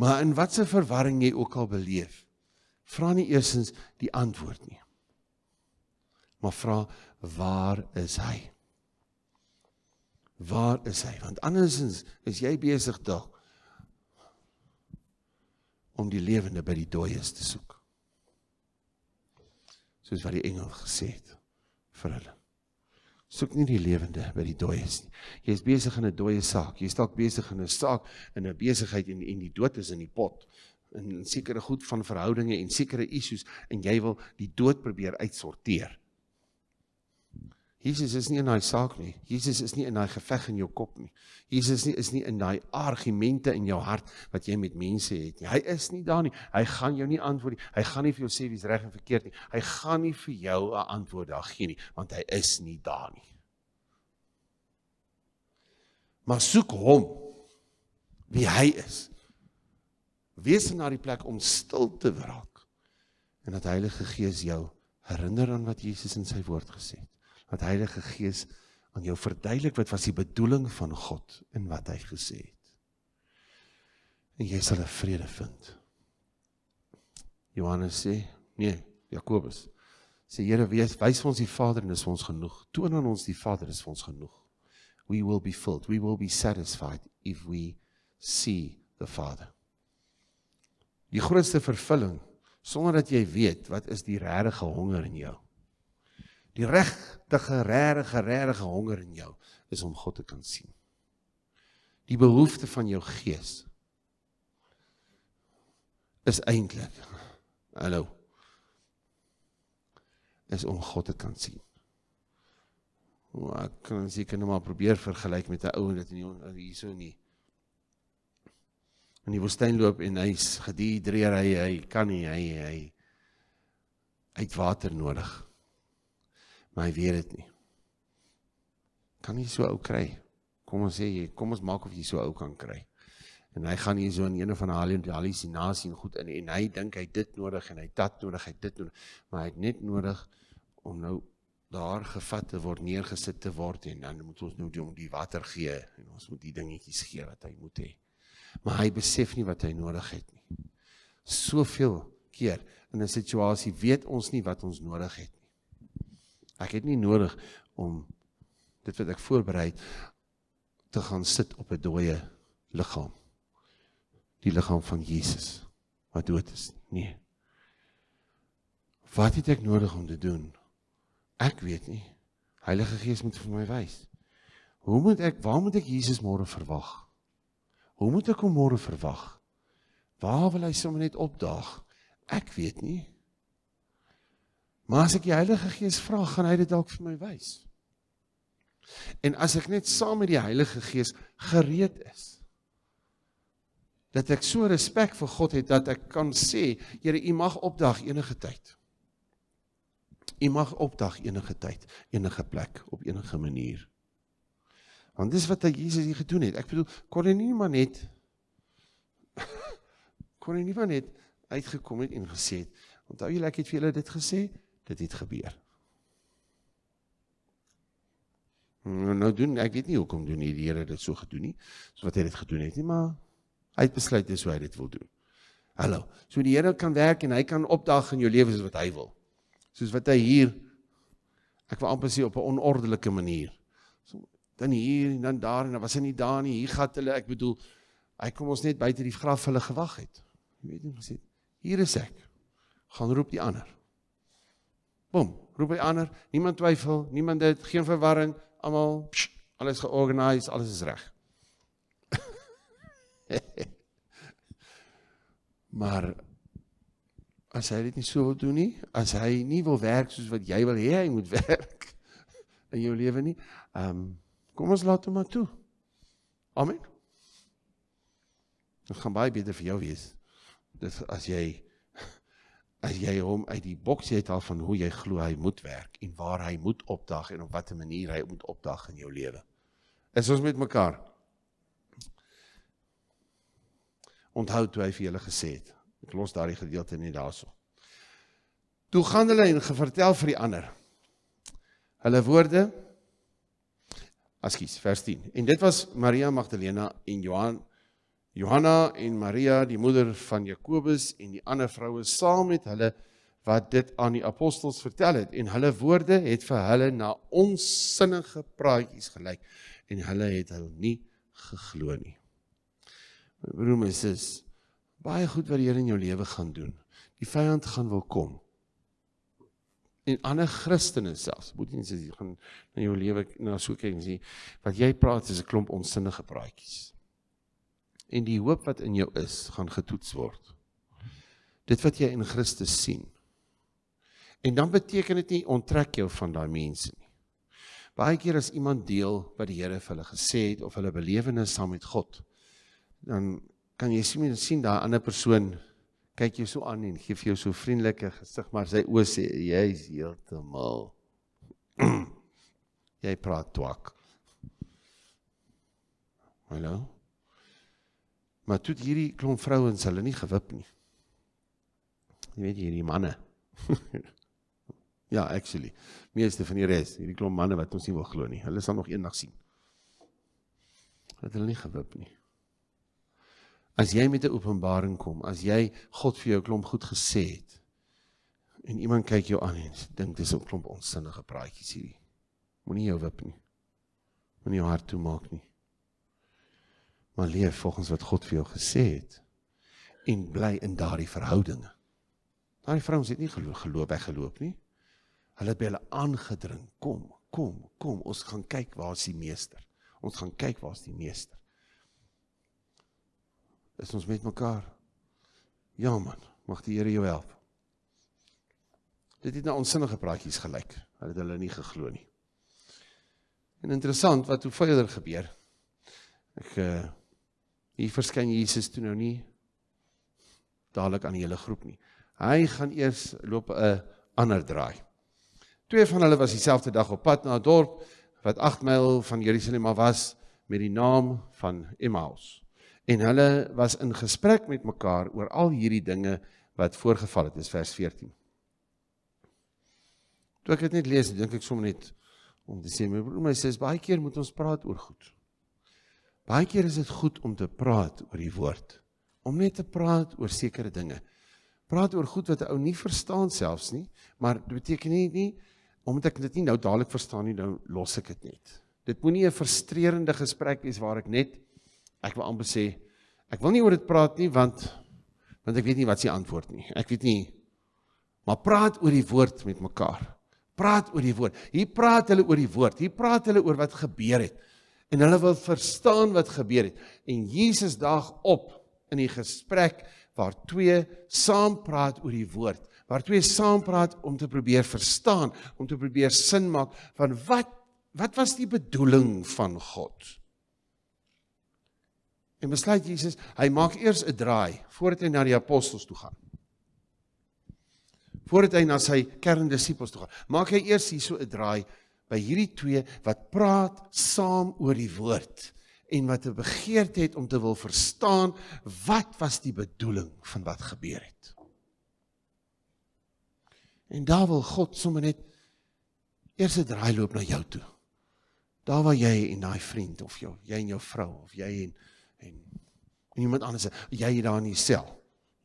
Maar in watse verwarring jy ook al beleef, vra nie eersins die antwoord nie. Maar vra waar is hy? Waar is hy? Want andersins is jy besig dalk om die lewende by die dooies te soek soos wat die engel gesê het vir hulle. Soek nie die lewende by die dooies nie. Jy is besig in 'n dooie saak. Jy is dalk besig in 'n saak in 'n besigheid en en die dood is in die pot. In sekere goed van verhoudinge en sekere issues en jy wil die dood probeer uitsorteer. Jesus is nie in daai saak nie. Jesus is nie in daai geveg in jou kop nie. Jesus nie, is nie in daai argumente in jou hart wat jy met mense het nie. Hy is nie daar nie. Hy gaan jou nie antwoord nie. Hy gaan nie vir jou sê wie's reg en verkeerd nie. Hy gaan nie vir jou 'n antwoord daar gee nie, want hy is nie daar nie. Maar soek hom wie hy is. Wees in daai plek om stil te wraak en dat Heilige Gees jou herinner aan wat Jesus in sy woord gesê het wat Heilige Gees aan jou verduidelik wat was die bedoeling van God in wat hy gesê het. En jy sal 'n vrede vind. Johannes sê, nee, Jakobus sê Here, wees wys vir ons die Vader en dis vir ons genoeg. Toon aan ons die Vader is vir ons genoeg. We will be filled. We will be satisfied if we see the Father. Die grootste vervulling sonder dat jy weet wat is die regte honger in jou? die regtige, regerige, regerige honger in jou is om God te kan sien. Die behoefte van jou gees is eintlik hallo is om God te kan sien. Maar ek kan seker nou maar probeer vergelyk met 'n ou en dit hierso nie. In die woestyn loop en hy's gedie drie rye hy kan nie hy hy hy het water nodig maar hy weet dit nie. Kan jy so ou kry? Kom ons sê jy, kom ons maak of jy so ou kan kry. En hy gaan hier so in een van die hallusinasie en goed in en hy dink hy dit nodig en hy dat nodig, hy dit nodig, maar hy het net nodig om nou daar gevat te word, neergesit te word en dan moet ons nou die om die water gee en ons moet die dingetjies gee wat hy moet hê. Maar hy besef nie wat hy nodig het nie. Soveel keer in 'n situasie weet ons nie wat ons nodig het Ek het nie nodig om dit wat ek voorberei te gaan sit op 'n dooie liggaam. Die liggaam van Jesus wat dood is. Nee. Wat het ek nodig om te doen? Ek weet nie. Heilige Gees moet vir my wys. Hoe moet ek, waar moet ek Jesus môre verwag? Hoe moet ek hom môre verwag? Waar wil hy sommer net opdaag? Ek weet nie. Maar as ek die Heilige Gees vra, gaan hy dit dalk vir my wys. En as ek net saam met die Heilige Gees gereed is dat ek so respek vir God het dat ek kan sê, Here, U mag opdag enige tyd. U mag opdag enige tyd, enige plek, op enige manier. Want dis wat hy Jesus hier gedoen het. Ek bedoel, kon hy nie maar net kon hy nie maar net uitgekom het en gesê het, onthou julle ek het vir julle dit gesê? dit het gebeur. Nou, nou doen ek weet nie hoekom doen hierdie Here dit so gedoen nie. So wat het dit gedoen het nie, maar hy het besluit dis hoe hy dit wil doen. Hallo. So die Here kan werk en hy kan opdag in jou lewe soos wat hy wil. Soos wat hy hier ek wil amper sê op 'n onordelike manier. So dan hier en dan daar en dan was hy nie daar nie. Hier gat hulle, ek bedoel, hy kom ons net buite die graf hulle gewag het. Jy weet nie gesê hier is ek. Gaan roep die ander. Boom, roep hy ander, niemand twyfel, niemand het geen verwarring, almal alles georganiseer, alles is reg. maar as hy dit nie sou doen nie, as hy nie wil werk soos wat jy wil hê hy moet werk in jou lewe nie, ehm um, kom ons laat hom maar toe. Amen. Dit gaan baie beter vir jou wees. Dit as jy as jy hom uit die boks het al van hoe jy glo hy moet werk en waar hy moet opdag en op watter manier hy moet opdag in jou lewe. Is ons met mekaar? Onthou toe hy vir julle gesê het. Ek los daardie gedeelte net daarso. Toe gaan hulle en vertel vir die ander. Hulle woorde Askies, vers 10. En dit was Maria Magdalena en Johannes Johanna en Maria, die moeder van Jakobus en die ander vroue saam met hulle wat dit aan die apostels vertel het en hulle woorde het vir hulle na onsinnige praatjies gelyk en hulle het hulle nie geglo nie. My broer en sis, baie goed wat die Here in jou lewe gaan doen. Die vyand gaan wil kom. En ander Christene selfs, moet nie sê jy gaan na jou lewe na so kyk en sê wat jy praat is 'n klomp onsinnige praatjies en die hoop wat in jou is, gaan getoets word. Dit wat jy in Christus sien. En dan beteken dit nie onttrek jou van daai mense nie. Baie keer as iemand deel wat die Here vir hulle gesê het of hulle belewenis saam met God, dan kan jy sien mense sien daai ander persoon kyk jou so aan en gee vir jou so vriendelike gesig, maar sy oë sê jy's heeltemal jy praat twak. Hallo. Voilà. Maar toe hierdie klomp vrouens hulle nie gewip nie. Jy weet hierdie manne. ja, actually. Meeste van die res, hierdie klomp manne wat ons nie wil glo nie. Hulle sal nog eendag sien. Dat hulle nie gewip nie. As jy met 'n openbaring kom, as jy God vir jou klomp goed gesê het en iemand kyk jou aan en dink dis 'n klomp onsinnige praatjies hierdie. Moenie jou wip nie. Moenie jou hart toemaak nie maar leef volgens wat God vir jou gesê het en bly in daardie verhoudinge. Daai vrouens het nie geloop geloop weggeloop nie. Hulle het by hulle aangedring. Kom, kom, kom, ons gaan kyk waar is die meester. Ons gaan kyk waar is die meester. Is ons met mekaar? Ja man, mag die Here jou help. Dit het na onsinnige praatjies gelyk. Hulle het hulle nie geglo nie. En interessant wat hoe verder gebeur. Ek uh, hier verskyn Jesus toe nou nie dadelik aan die hele groep nie. Hy gaan eers loop 'n ander draai. Twee van hulle was dieselfde dag op pad na 'n dorp wat 8 myl van Jerusalem af was met die naam van Emmaus. En hulle was in gesprek met mekaar oor al hierdie dinge wat voorgeval het, is vers 14. Toe ek dit net lees, dink ek sommer net om te sê my broer, my sis, baie keer moet ons praat oor goed. Baie keer is dit goed om te praat oor die woord. Om net te praat oor sekere dinge. Praat oor goed wat 'n ou nie verstaan selfs nie, maar dit beteken nie nie omdat ek dit nie nou dadelik verstaan nie, nou los ek dit net. Dit moenie 'n frustrerende gesprek wees waar ek net ek wil amper sê ek wil nie oor dit praat nie want want ek weet nie wat se antwoord nie. Ek weet nie. Maar praat oor die woord met mekaar. Praat oor die woord. Hier praat hulle oor die woord. Hier praat hulle oor wat gebeur het en hulle wil verstaan wat gebeur het. En Jesus daag op in die gesprek waar twee saam praat oor die woord, waar twee saam praat om te probeer verstaan, om te probeer sin maak van wat wat was die bedoeling van God? En besluit Jesus, hy maak eers 'n draai voordat hy na die apostels toe gaan. Voordat hy na sy kerndisippels toe gaan, maak hy eers hierso 'n draai by hierdie twee wat praat saam oor die woord en wat 'n begeerte het om te wil verstaan wat was die bedoeling van wat gebeur het. En daar wil God sommer net eers 'n draai loop na jou toe. Daar waar jy en daai vriend of jou jy en jou vrou of jy en en, en iemand anders jy daar in die sel.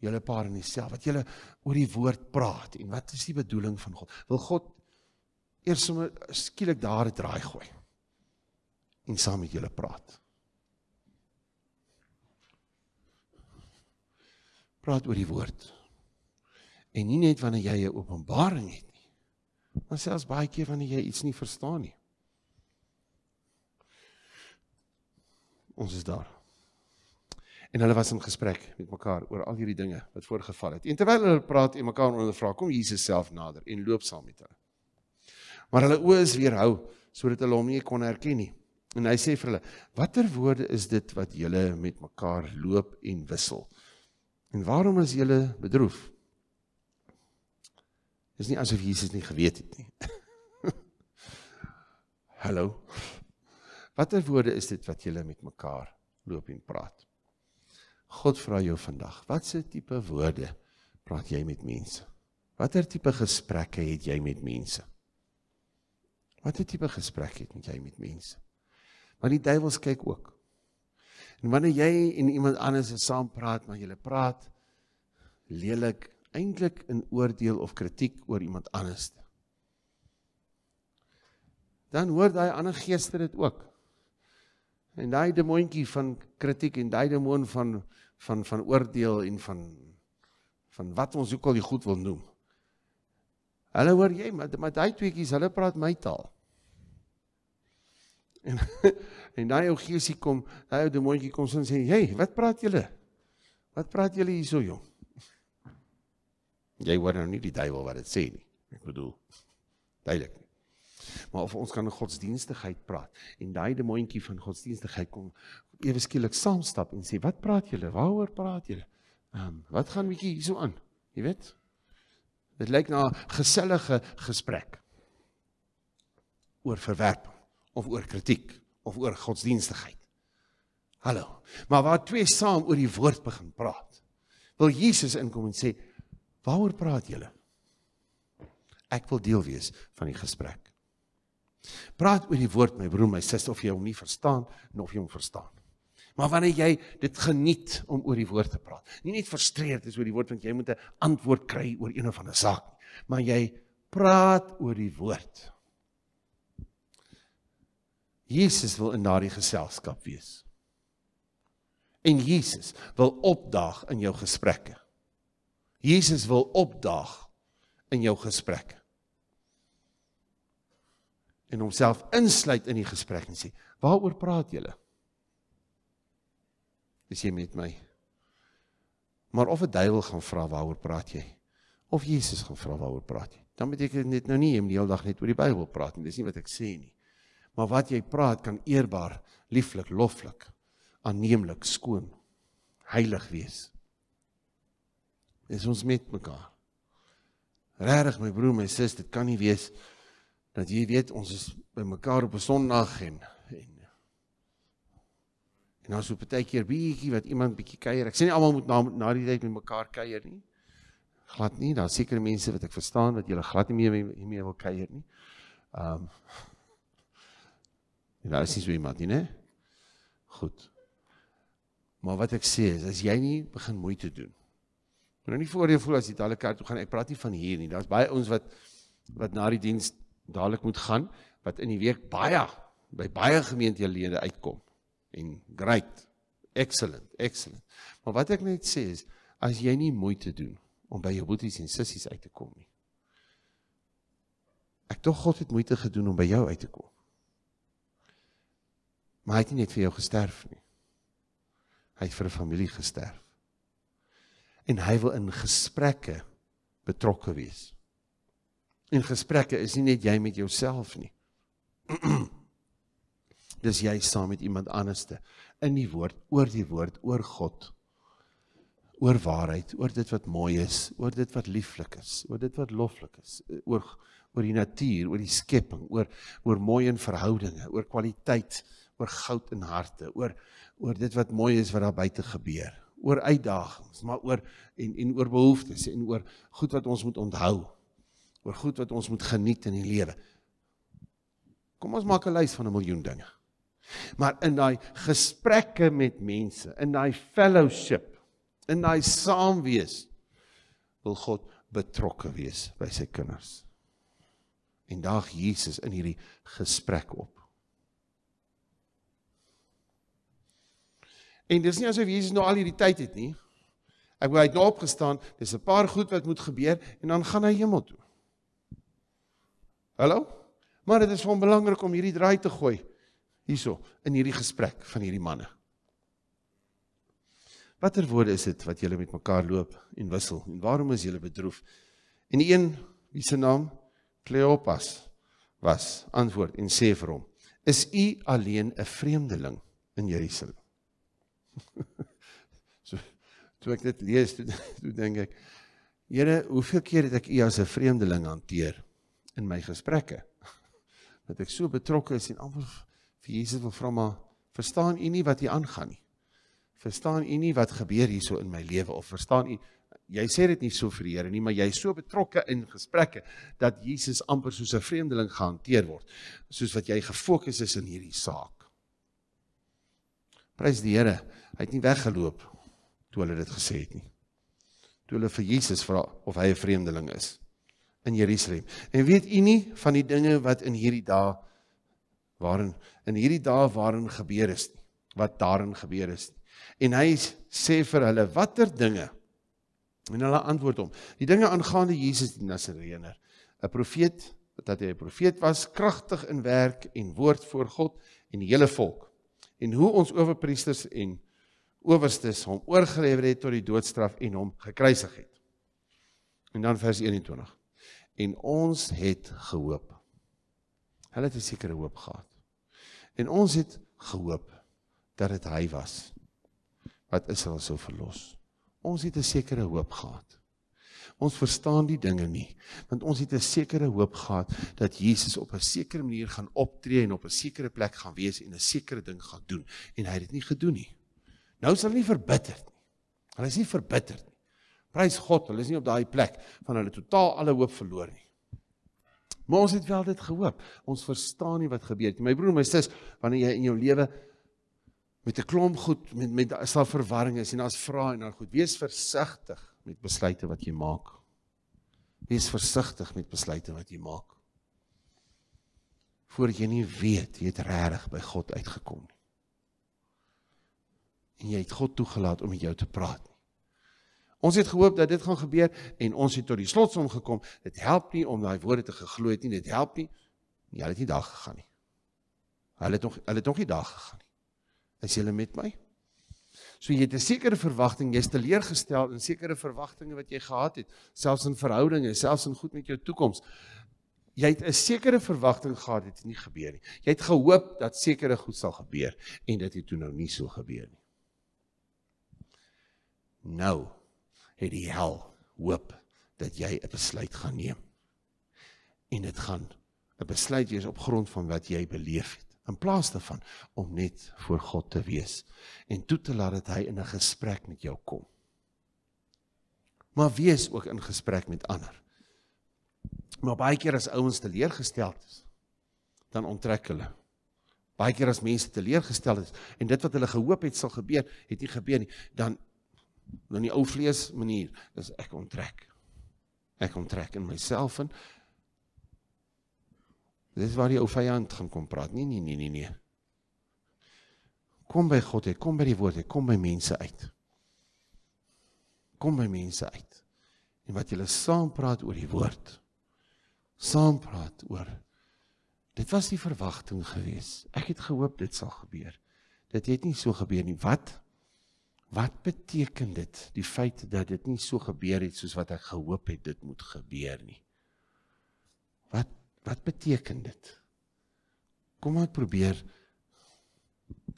Julle paar in die sel wat julle oor die woord praat en wat is die bedoeling van God? Wil God eers sommer skielik daar 'n draai gooi en saam met julle praat. Praat oor die woord. En nie net wanneer jy 'n openbaring het nie, maar selfs baie keer wanneer jy iets nie verstaan nie. Ons is daar. En hulle was in gesprek met mekaar oor al hierdie dinge wat voorgeval het. En terwyl hulle praat en mekaar ondervra, kom Jesus self nader en loop saam met hulle maar hulle oë is weerhou sodat hulle hom nie kon herken nie. En hy sê vir hulle: "Watter woorde is dit wat julle met mekaar loop en wissel? En waarom is julle bedroef?" Dis nie asof Jesus nie geweet het nie. Hallo. Watter woorde is dit wat julle met mekaar loop en praat? God vra jou vandag, watse tipe woorde praat jy met mense? Watter tipe gesprekke het jy met mense? Watter tipe gesprek het jy met mense? Want die duiwels kyk ook. En wanneer jy en iemand anders saam praat, maar jy praat lelik, eintlik in oordeel of kritiek oor iemand anders. Dan hoor daai ander geeste dit ook. En daai demoontjie van kritiek en daai demoon van van van oordeel en van van wat ons ook al die goed wil noem. Hulle hoor jy, maar maar daai tweeetjies, hulle praat my taal. En en daai ou geesie kom, daai ou demoontjie kom sin sê, "Hey, wat praat julle? Wat praat julle hierso, jong?" Jy hoor nou nie die duiwel wat dit sê nie. Ek bedoel, duidelik. Nie. Maar of ons kan in godsdienstigheid praat en daai demoontjie van godsdienstigheid kom ewe skielik saamstap en sê, "Wat praat julle? Waaroor praat julle? Ehm, um, wat gaan bietjie hierso aan?" Jy weet? Dit lyk na 'n gesellige gesprek oor verwerping of oor kritiek of oor godsdienstigheid. Hallo. Maar waar twee saam oor die woord begin praat. Wil Jesus inkom en sê: "Waaroor praat julle?" Ek wil deel wees van die gesprek. Praat oor die woord, my broer, my suster, of jy hom nie verstaan en of jy hom verstaan. Maar wanneer jy dit geniet om oor die woord te praat. Nie net frustreerd is oor die woord want jy moet 'n antwoord kry oor een of ander saak nie, maar jy praat oor die woord. Jesus wil in daardie geselskap wees. En Jesus wil opdaag in jou gesprekke. Jesus wil opdaag in jou gesprekke. En homself insluit in die gesprek en sê: "Waaroor praat julle?" Is jy met my? Maar of 'n duiwel gaan vra waaroor praat jy? Of Jesus gaan vra waaroor praat jy? Dan moet ek net nou nie die hele dag net oor die Bybel praat nie. Dis nie wat ek sê nie. Maar wat jy praat kan eerbaar, lieflik, loflik, aanneemlik, skoon, heilig wees. Is ons met mekaar? Regtig my broer, my sus, dit kan nie wees dat jy weet ons is by mekaar op 'n Sondag en En dan so baie keer bietjie wat iemand bietjie kuier. Ek sê nie almal moet na na die tyd met mekaar kuier nie. Glad nie. Daar seker mense wat ek verstaan wat julle glad nie meer mee, mee wil kuier nie. Ehm. Um, en daar is nie so iemand nie, né? Goed. Maar wat ek sê is as jy nie begin moeite doen. Moenie nou voor jou voel as jy dadelik kerk toe gaan. Ek praat nie van hier nie. Daar's baie ons wat wat na die diens dadelik moet gaan wat in die week baie by baie gemeentelede uitkom en great. Excellent, excellent. Maar wat ek net sê is as jy nie moeite doen om by jou boeties en sissies uit te kom nie. Ek tog God het moeite gedoen om by jou uit te kom. Maar hy het nie net vir jou gesterf nie. Hy het vir 'n familie gesterf. En hy wil in gesprekke betrokke wees. En gesprekke is nie net jy met jouself nie. dis jy saam met iemand anderste in die woord oor die woord oor God oor waarheid oor dit wat mooi is oor dit wat lieflik is oor dit wat loflik is oor oor die natuur oor die skepping oor oor mooi in verhoudinge oor kwaliteit oor goud in harte oor oor dit wat mooi is wat daar buite gebeur oor uitdagings maar oor en en oor behoeftes en oor goed wat ons moet onthou oor goed wat ons moet geniet in die lewe Kom ons maak 'n lys van 'n miljoen dinge. Maar in daai gesprekke met mense, in daai fellowship, in daai saamwees wil God betrokke wees by sy kinders. En daag Jesus in hierdie gesprek op. En dis nie asof Jesus nou al hierdie tyd het nie. Ek wou hy het nou opgestaan, dis 'n paar goed wat moet gebeur en dan gaan hy hemel toe. Hallo? Maar dit is van belangrik om hierdie draai te gooi hierso in hierdie gesprek van hierdie manne. Watter woorde is dit wat julle met mekaar loop en wissel? En waarom is julle bedroef? En die een wie se naam Kleopas was, antwoord en sê vir hom: "Is u alleen 'n vreemdeling in Jerusalem?" so toe ek dit lees, toe, toe dink ek: "Here, hoeveel keer het ek u as 'n vreemdeling hanteer in my gesprekke?" dat ek so betrokke is en almal vir Jesus wil vra maar verstaan u nie wat hier aangaan nie. Verstaan u nie wat gebeur hierso in my lewe of verstaan u jy sê dit nie so vir die Here nie, maar jy is so betrokke in gesprekke dat Jesus amper soos 'n vreemdeling gehanteer word, soos wat jy gefokus is in hierdie saak. Prys die Here, hy het nie weggeloop toe hulle dit gesê het nie. Toe hulle vir Jesus vra of hy 'n vreemdeling is in Jerusalem. En weet u nie van die dinge wat in hierdie dae waarin in hierdie dae waarin gebeur is nie wat daarin gebeur is nie. en hy sê vir hulle watter dinge en hulle antwoord hom die dinge aangaande Jesus die Nasareëner 'n profeet dat hy 'n profeet was kragtig in werk en woord voor God en die hele volk en hoe ons owerpriesters en owerstes hom oorgelewer het tot die doodstraf en hom gekruisig het en dan vers 21 en ons het gehoop hulle het 'n sekere hoop gehad En ons het gehoop dat dit hy was wat Israel sou verlos. Ons het 'n sekere hoop gehad. Ons verstaan die dinge nie, want ons het 'n sekere hoop gehad dat Jesus op 'n sekere manier gaan optree en op 'n sekere plek gaan wees en 'n sekere ding gaan doen en hy het dit nie gedoen nie. Nou is hulle nie verbitterd nie. Hulle is nie verbitterd nie. Prys God, hulle is nie op daai plek van hulle totaal alle hoop verloor nie. Maar ons het wel dit gehoop. Ons verstaan nie wat gebeur nie. My broer, my sis, wanneer jy in jou lewe met 'n klomp goed met met sal verwarring is en daar's vrae en dan goed, wees versigtig met besluite wat jy maak. Wees versigtig met besluite wat jy maak. Voordat jy nie weet jy het regtig by God uitgekom nie. En jy het God toegelaat om met jou te praat. Nie. Ons het gehoop dat dit gaan gebeur en ons het tot die slotsom gekom. Dit help nie om daai woorde te geglo het nie. Dit help nie. Hulle het nie daar gegaan nie. Hulle het nog hulle het nog nie daar gegaan nie. Is julle met my? So jy het 'n sekere verwagting, jy's teleurgestel in sekere verwagtinge wat jy gehad het, selfs in verhoudinge, selfs in goed met jou toekoms. Jy het 'n sekere verwagting gehad dit het nie gebeur nie. Jy het gehoop dat sekere goed sal gebeur en dit het toe nou nie so gebeur nie. Nou het die hel hoop dat jy 'n besluit gaan neem. En dit gaan 'n besluit wees op grond van wat jy beleef het in plaas daarvan om net voor God te wees en toe te laat dat hy in 'n gesprek met jou kom. Maar wees ook in gesprek met ander. Maar baie keer as ouens teleurgesteld is, dan onttrek hulle. Baie keer as mense teleurgesteld is en dit wat hulle gehoop het sal gebeur, het nie gebeur nie, dan in nou, die ou vlees manier is ek onttrek. Ek onttrek in myself en dis waar die ou vyand gaan kom praat. Nee nee nee nee nee. Kom by God, ek kom by die woord, ek kom by mense uit. Kom by mense uit. En wat julle saam praat oor die woord. Saam praat oor Dit was die verwagting geweest. Ek het gehoop dit sal gebeur. Dit het nie so gebeur nie. Wat? Wat beteken dit die feit dat dit nie so gebeur het soos wat ek gehoop het dit moet gebeur nie? Wat wat beteken dit? Kom ons probeer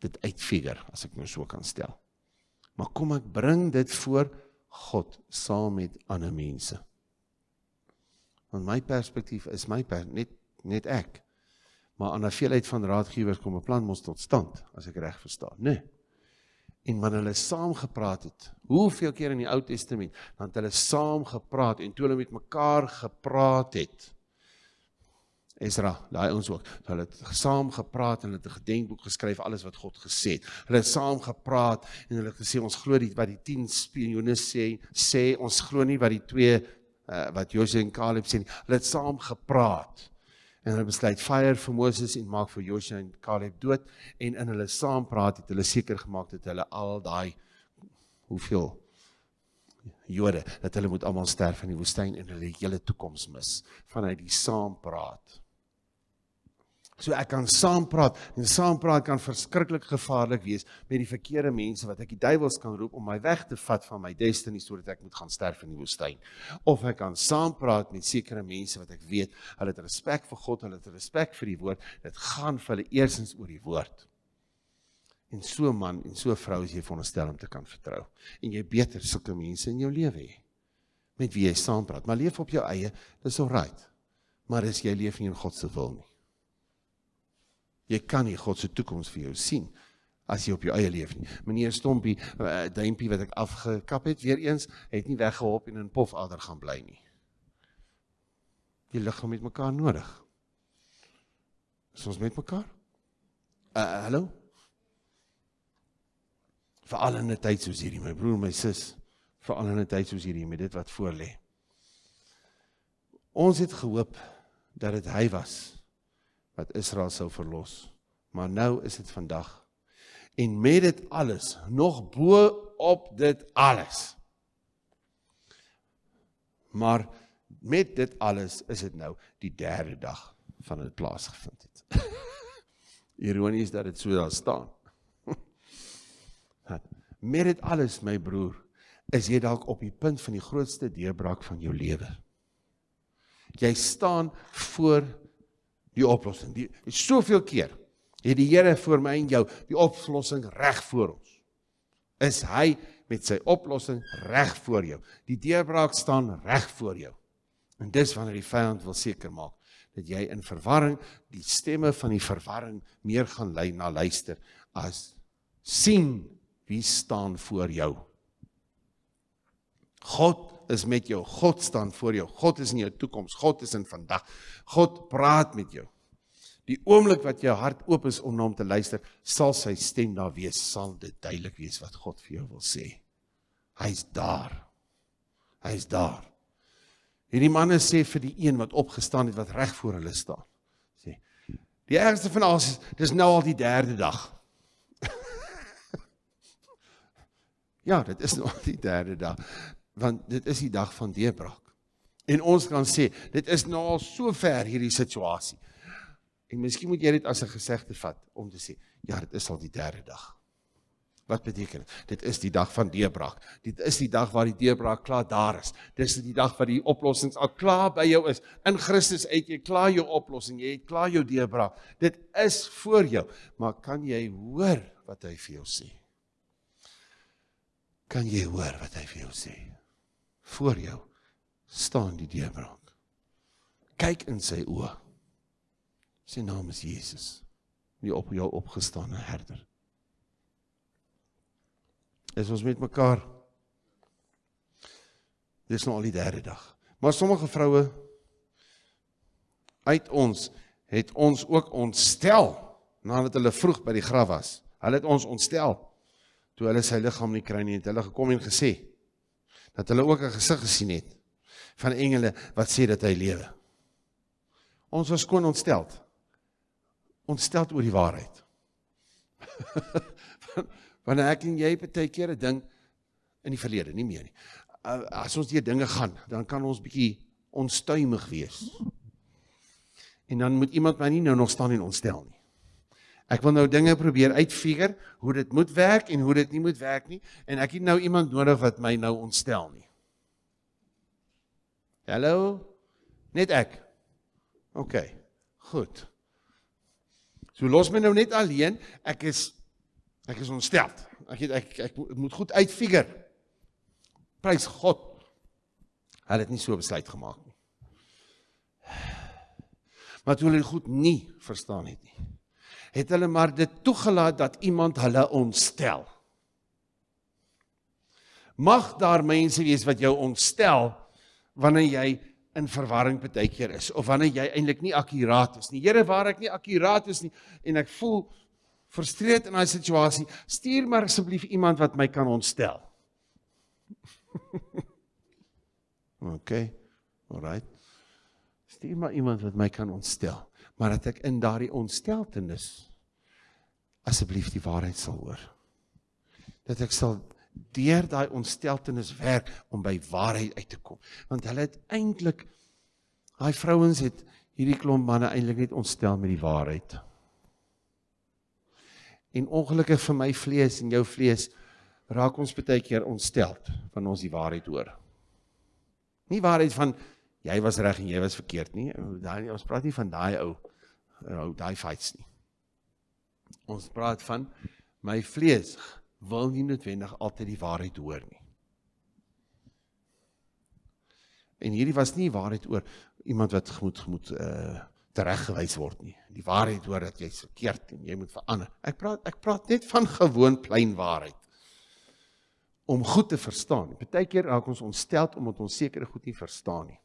dit uitfigure as ek nou so kan stel. Maar kom ek bring dit voor God saam met ander mense. Van my perspektief is my per, net net ek. Maar aan 'n veelheid van raadgewers kom 'n plan mos tot stand as ek reg verstaan, né? Nee en wanneer hulle saam gepraat het, hoeveel keer in die Ou Testament, dan het hulle saam gepraat en toe hulle met mekaar gepraat het. Esra, daai ons ook. Hulle het saam gepraat en hulle het 'n gedenkboek geskryf alles wat God gesê het. Hulle het saam gepraat en hulle het gesê ons glo nie wat die 10 spioene sê sê ons glo nie wat die twee uh, wat Josua en Caleb sê nie. Hulle het saam gepraat en hulle besluit fyer vir Moses en maak vir Joshua en Caleb dood en in hulle saampraat het hulle seker gemaak dat hulle al daai hoeveel Jode dat hulle moet almal sterf in die woestyn en hulle hele toekoms mis vanuit die saampraat. So ek kan saam praat en saam praat kan verskriklik gevaarlik wees met die verkeerde mense wat ek die duiwels kan roep om my weg te vat van my destiny sodat ek moet gaan sterf in die woestyn. Of ek kan saam praat met sekere mense wat ek weet hulle het respek vir God, hulle het respek vir die woord. Dit gaan vir hulle eersins oor die woord. En so man en so vrou is jy veronderstel om te kan vertrou. En jy beter sulke mense in jou lewe hê met wie jy saam praat. Maar leef op jou eie, dis alright. Maar as jy leef nie in God se wil nie, Jy kan nie God se toekoms vir jou sien as jy op jou eie leef nie. Meneer Stompie, eh, duimpie wat ek afgekap het weer eens, het nie weggehop en in pofader gaan bly nie. Die liggaam het mekaar nodig. Is ons met mekaar? Uh hallo. Vir al in 'n tyd soos hierdie, my broer, my sis, vir al in 'n tyd soos hierdie met dit wat voor lê. Ons het gehoop dat dit hy was wat Israel sou verlos. Maar nou is dit vandag. En met dit alles, nog bo op dit alles. Maar met dit alles is dit nou die derde dag van dit plaasgevind het. Ironies dat dit so daar staan. met dit alles, my broer, is jy dalk op die punt van die grootste deurbraak van jou lewe. Jy staan voor die oplossing. Die soveel keer het die Here vir my en jou die oplossing reg voor ons. Is hy met sy oplossing reg voor jou. Die deurbraak staan reg voor jou. En dis wanneer die vyand wil seker maak dat jy in verwarring, die stemme van die verwarring meer gaan lei na luister as sien wie staan voor jou. God is met jou. God staan voor jou. God is in jou toekoms. God is in vandag. God praat met jou. Die oomblik wat jou hart oop is om na hom te luister, sal sy stem daar wees, sal dit duidelik wees wat God vir jou wil sê. Hy's daar. Hy's daar. Hierdie manne sê vir die een wat opgestaan het wat reg voor hulle staan, sê: "Die ergste van alles is dis nou al die derde dag." ja, dit is nou al die derde dag want dit is die dag van deurbraak. En ons kan sê, dit is nou al so ver hierdie situasie. En miskien moet jy dit as 'n gesegde vat om te sê, ja, dit is al die derde dag. Wat beteken dit? Dit is die dag van deurbraak. Dit is die dag waar die deurbraak klaar daar is. Dis die dag wat die oplossing al klaar by jou is. In Christus uit jy klaar jou oplossing, jy het klaar jou deurbraak. Dit is voor jou. Maar kan jy hoor wat hy vir jou sê? Kan jy hoor wat hy vir jou sê? voor jou staan die deurbraak. Kyk in sy oë. Sy naam is Jesus, die op jou opgestane herder. Is ons met mekaar? Dis nou al die derde dag. Maar sommige vroue uit ons het ons ook ontstel nadat hulle vroeg by die graf was. Hulle het ons ontstel toe hulle sy liggaam nie kry nie. Hulle gekom en gesê: dat hulle ook 'n gesig gesien het van engele wat sê dat hy lewe. Ons was skoon ontsteld. Ontsteld oor die waarheid. Wanneer ek en jy baie keer 'n ding in die verlede nie meer nie. As ons hier dinge gaan, dan kan ons bietjie onstuimig wees. En dan moet iemand my nie nou nog staan en ontstel nie. Ek wil nou dinge probeer uitfigure hoe dit moet werk en hoe dit nie moet werk nie en ek het nou iemand nodig wat my nou ontstel nie. Hallo? Net ek. OK. Goed. So los my nou net alleen. Ek is ek is ontstel. Ek, ek ek ek moet goed uitfigure. Prys God. Hulle het nie so besluit gemaak nie. Maar toe hulle goed nie verstaan het nie het hulle maar dit toegelaat dat iemand hulle ontstel. Mag daar mense wees wat jou ontstel wanneer jy in verwarring baie keer is of wanneer jy eintlik nie akkuraat is nie. Here, waar ek nie akkuraat is nie en ek voel frustreerd in daai situasie, stuur maar asseblief iemand wat my kan ontstel. okay. Alright. Stuur maar iemand wat my kan ontstel maar dat ek in daardie ontsteltenis asseblief die waarheid sal hoor. Dat ek sal deur daai ontsteltenis werk om by waarheid uit te kom. Want hulle het eintlik daai vrouens het hierdie klomp manne eintlik net ontstel met die waarheid. En ongelukkig vir my vlees en jou vlees raak ons baie keer ontstel van ons die waarheid hoor. Nie waarheid van jy was reg en jy was verkeerd nie. Eh, daai ons praat nie van daai ou eh, ou daai fights nie. Ons praat van my vlees wil nie noodwendig altyd die waarheid hoor nie. En hierdie was nie waarheid oor iemand wat gemoed gemoed uh tereggewys word nie. Die waarheid hoor dat jy verkeerd doen, jy moet verander. Ek praat ek praat net van gewoon plain waarheid. Om goed te verstaan. Partykeer raak ons ontstel omdat ons sekere goed nie verstaan nie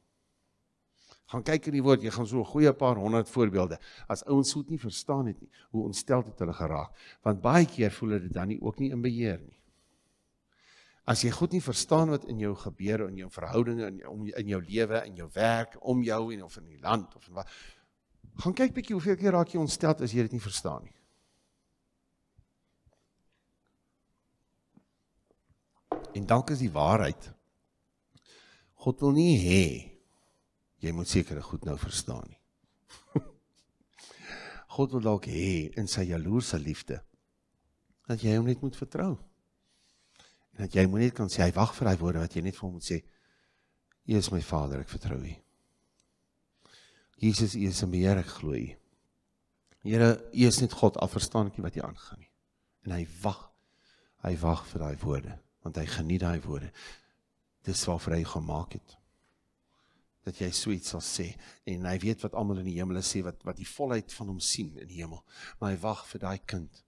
gaan kyk in die woord, jy gaan so 'n goeie paar honderd voorbeelde. As ouens soet nie verstaan het nie, hoe ontstel dit hulle geraak, want baie keer voel hulle dit dan nie ook nie in beheer nie. As jy God nie verstaan wat in jou gebeure en jou verhoudinge en om in jou lewe en jou werk om jou en of in die land of wat gaan kyk bietjie hoeveel keer raak jy ontstel as jy dit nie verstaan nie. En dalk is die waarheid God wil nie hê jy moet sekere goed nou verstaan nie. God wil dalk hê in sy jaloerse liefde dat jy hom net moet vertrou. En dat jy moet net kan sê hy wag vir daai woorde wat jy net vir hom moet sê. U is my Vader, ek vertrou U. Jesus, U is my Here, ek glo U. Here, U is net God, al verstaan ek nie wat U aangaan nie. En hy wag. Hy wag vir daai woorde, want hy geniet daai woorde. Dis waarvoor hy gemaak het dat jy so iets sal sê en hy weet wat almal in die hemel sê wat wat die volheid van hom sien in die hemel maar hy wag vir daai kind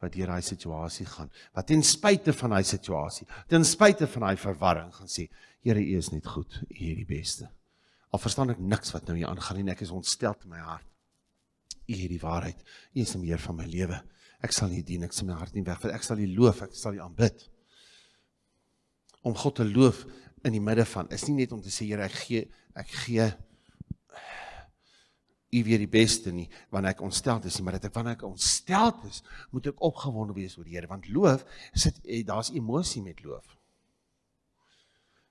wat deur daai situasie gaan wat ten spyte van daai situasie ten spyte van daai verwarring gaan sê Here U is net goed U is die beste al verstaan ek niks wat nou hier aangaan en ek is ontstel in my hart U is die waarheid U is die meer van my lewe ek sal U dien ek sal my hart nie wegval ek sal U loof ek sal U aanbid om God te loof in die midde van is nie net om te sê Here ek gee ek gee u weer die beste nie wanneer ek ontsteld is nie maar dat ek wanneer ek ontsteld is moet ek opgewonde wees oor die Here want loof sit eh, daar's emosie met loof.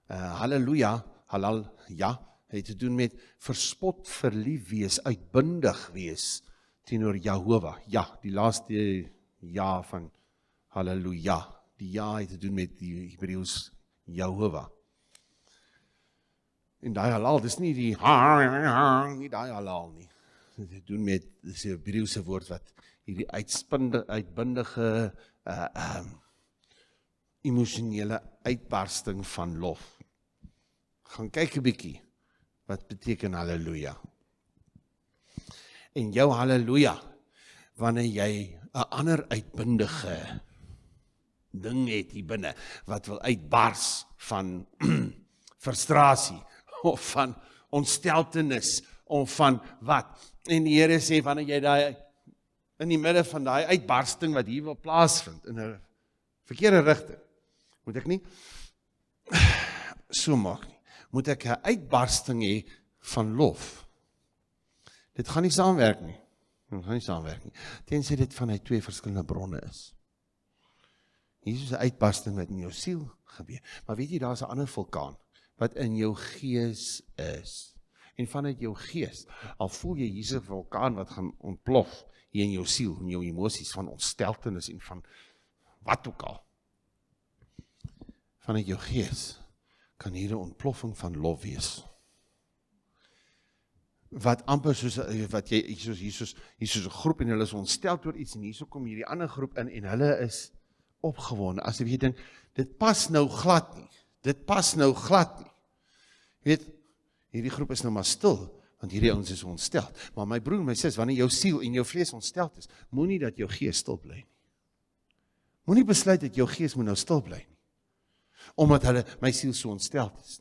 Uh eh, haleluja halal ja het te doen met verspot verlief wees uitbundig wees teenoor Jehovah. Ja, die laaste ja van haleluja. Die ja het te doen met die Hebreëus Jehovah. En daai halal, dis nie die nie daai halal nie. Dit doen met die Hebreëse woord wat hierdie uitspinde uitbindige uh eh, um ehm, emosionele uitbarsting van lof. Gaan kyk 'n bietjie wat beteken haleluja. En jou haleluja wanneer jy 'n ander uitbindige ding het hier binne wat wil uitbars van frustrasie of van ontsteltenis of van wat. En die Here sê wanneer jy daai in die middel van daai uitbarsting wat hier wil plaasvind in 'n verkeerde rigting moet ek nie so maak nie. Moet ek 'n uitbarsting hê van lof. Dit gaan nie saamwerk nie. Dit gaan nie saamwerk nie. Tensy dit van uit twee verskillende bronne is. Hier is 'n uitbarsting wat in jou siel gebeur. Maar weet jy daar's 'n ander vulkaan wat in jou gees is. En vanuit jou gees, al voel jy hierdie vulkaan wat gaan ontplof hier in jou siel, in jou emosies van ontsteltenis en van wat ook al. Vanuit jou gees kan hierdie ontploffing van lof wees wat amper soos eh, wat jy soos hiersoos hiersoos 'n groep en hulle is ontstel oor iets en hierso kom hierdie ander groep in en hulle is opgewonde asof jy dink dit pas nou glad nie dit pas nou glad nie. Jy weet, hierdie groep is nou maar stil want hierdie ouens is ontstel. Maar my broer, my sis, wanneer jou siel en jou vlees ontstel is, moenie dat jou gees stil bly nie. Moenie besluit dat jou gees moet nou stil bly nie. Omdat hulle my siel so ontstel is.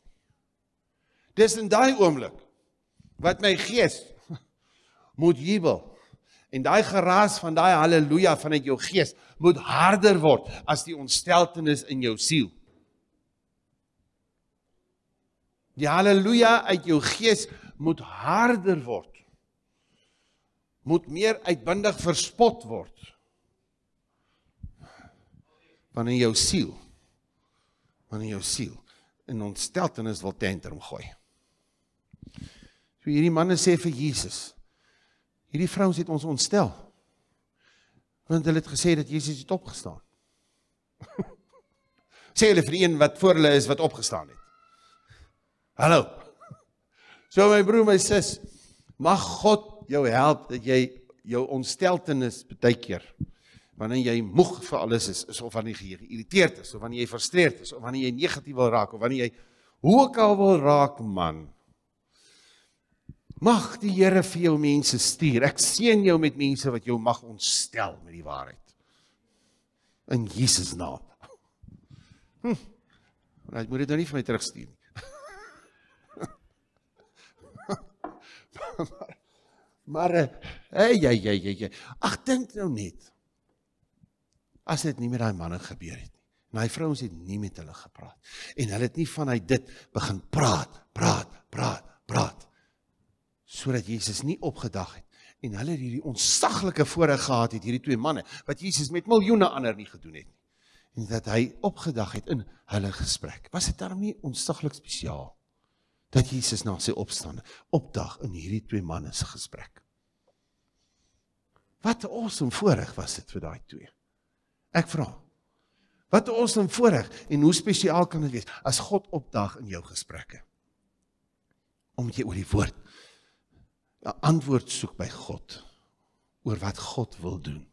Dis in daai oomblik wat my gees moet jubel. En daai geraas van daai haleluja vanuit jou gees moet harder word as die ontsteltenis in jou siel. Die haleluja uit jou gees moet harder word. Moet meer uitbundig verspot word. Van in jou siel. Van in jou siel in ontsteltenis wil tantrum gooi. So hierdie manne sê vir Jesus. Hierdie vrouens het ons ontstel. Want hulle het gesê dat Jesus het opgestaan. sê hulle vir een wat voor hulle is wat opgestaan het. Hallo. So my broer, my sis, mag God jou help dat jy jou ontsteltenis baie keer wanneer jy moeg vir alles is, is of wanneer jy geïrriteerd is, of wanneer jy frustreerd is, of wanneer jy negatief wil raak, of wanneer jy hoe ook al wil raak, man. Mag die Here vir jou mense stuur. Ek seën jou met mense wat jou mag ontstel met die waarheid. In Jesus naam. Hm. Maar jy moet dit nou nie vir my terugstuur. maar eh, hey hey hey hey. Ag dink nou net. As dit nie met daai manne gebeur het nie. En daai vrouens het nie met hulle gepraat en hulle het nie van uit dit begin praat, praat, praat, praat sodat Jesus nie opgedag het en hulle het hierdie ontsaglike voorreg gehad het hierdie twee manne wat Jesus met miljoene ander nie gedoen het nie en dat hy opgedag het in hulle gesprek was dit daarom nie ontsaglik spesiaal dat Jesus na sy opstaan opdag in hierdie twee manne se gesprek. Wat 'n awesome voorreg was dit vir daai twee. Ek vra. Wat 'n awesome voorreg en hoe spesiaal kan dit wees as God opdag in jou gesprekke? Om jy oor die woord 'n antwoord soek by God oor wat God wil doen.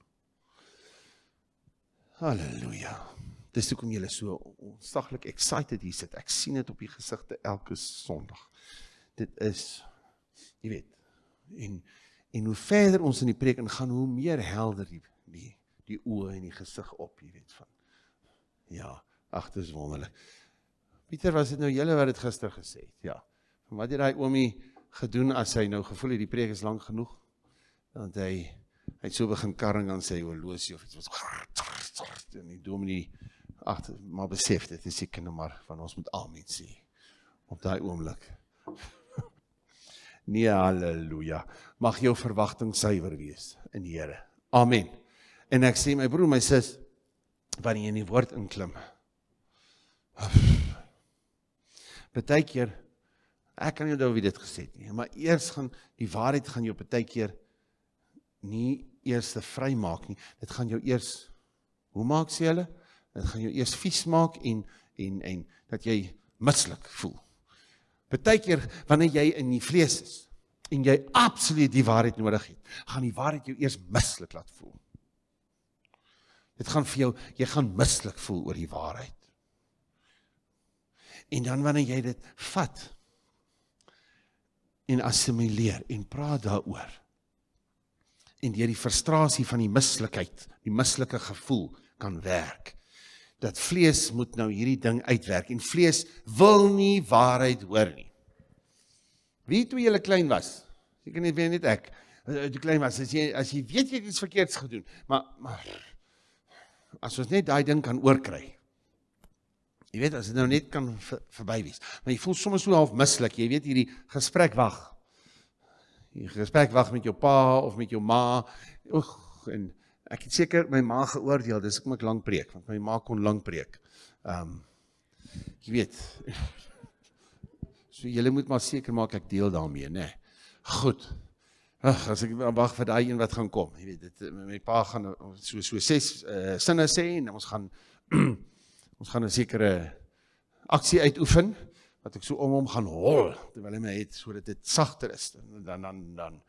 Halleluja. Dis hoekom jy is so ontsaglik excited hier sit. Ek sien dit op die gesigte elke Sondag. Dit is jy weet en en hoe verder ons in die preek ingaan, hoe meer helder die die, die oë en die gesig op, jy weet van. Ja, ag dit is wonderlik. Pieter, was dit nou julle wat dit gister gesê het? Ja. Van wat het daai oomie gedoen as hy nou gevoel het die preek is lank genoeg? Want hy hy het so begin karring aan sy horlosie of iets wat en die dominee ag maar besef dit is seker nou maar van ons moet amen sê op daai oomblik. nee, haleluja. Mag jou verwagting suiwer wees in die Here. Amen. En ek sê my broer, my sis, wanneer jy in die woord inklim. Partykeer ek kan nie onthou wie dit gesê het nie, maar eers gaan die waarheid gaan jou partykeer nie eers te vrymaak nie. Dit gaan jou eers Hoe maak sy hulle? Dit gaan jou eers vies maak en en en dat jy mislik voel. Partykeer wanneer jy in die vlees is en jy absoluut die waarheid nodig het, gaan die waarheid jou eers mislik laat voel. Dit gaan vir jou, jy gaan mislik voel oor die waarheid. En dan wanneer jy dit vat en assimileer en praat daaroor. En deur die frustrasie van die mislikheid, die mislike gevoel kan werk dat vlees moet nou hierdie ding uitwerk en vlees wil nie waarheid hoor nie. Wie toe jy klein was? Seker nie weet net ek. Toe eh, eh, klein was as jy as jy weet jy het iets verkeerds gedoen, maar maar as ons net daai ding kan oorkry. Jy weet as dit nou net kan ver, verby wees. Maar jy voel soms so half mislik. Jy weet hierdie gesprek wag. Hierdie gesprek wag met jou pa of met jou ma. Oeg en Ek het seker my ma geoordeel, dis hoekom ek lank preek, want my ma kon lank preek. Ehm um, jy weet. So julle moet maar seker maak ek deel daarmee, nê. Nee. Goed. Ag, as ek wag vir daai een wat gaan kom, jy weet, dit my pa gaan so so ses uh, sinne sê en ons gaan ons gaan 'n sekere aksie uitoefen wat ek so om hom gaan hol terwyl hy my het sodat dit sagter is. Dan dan dan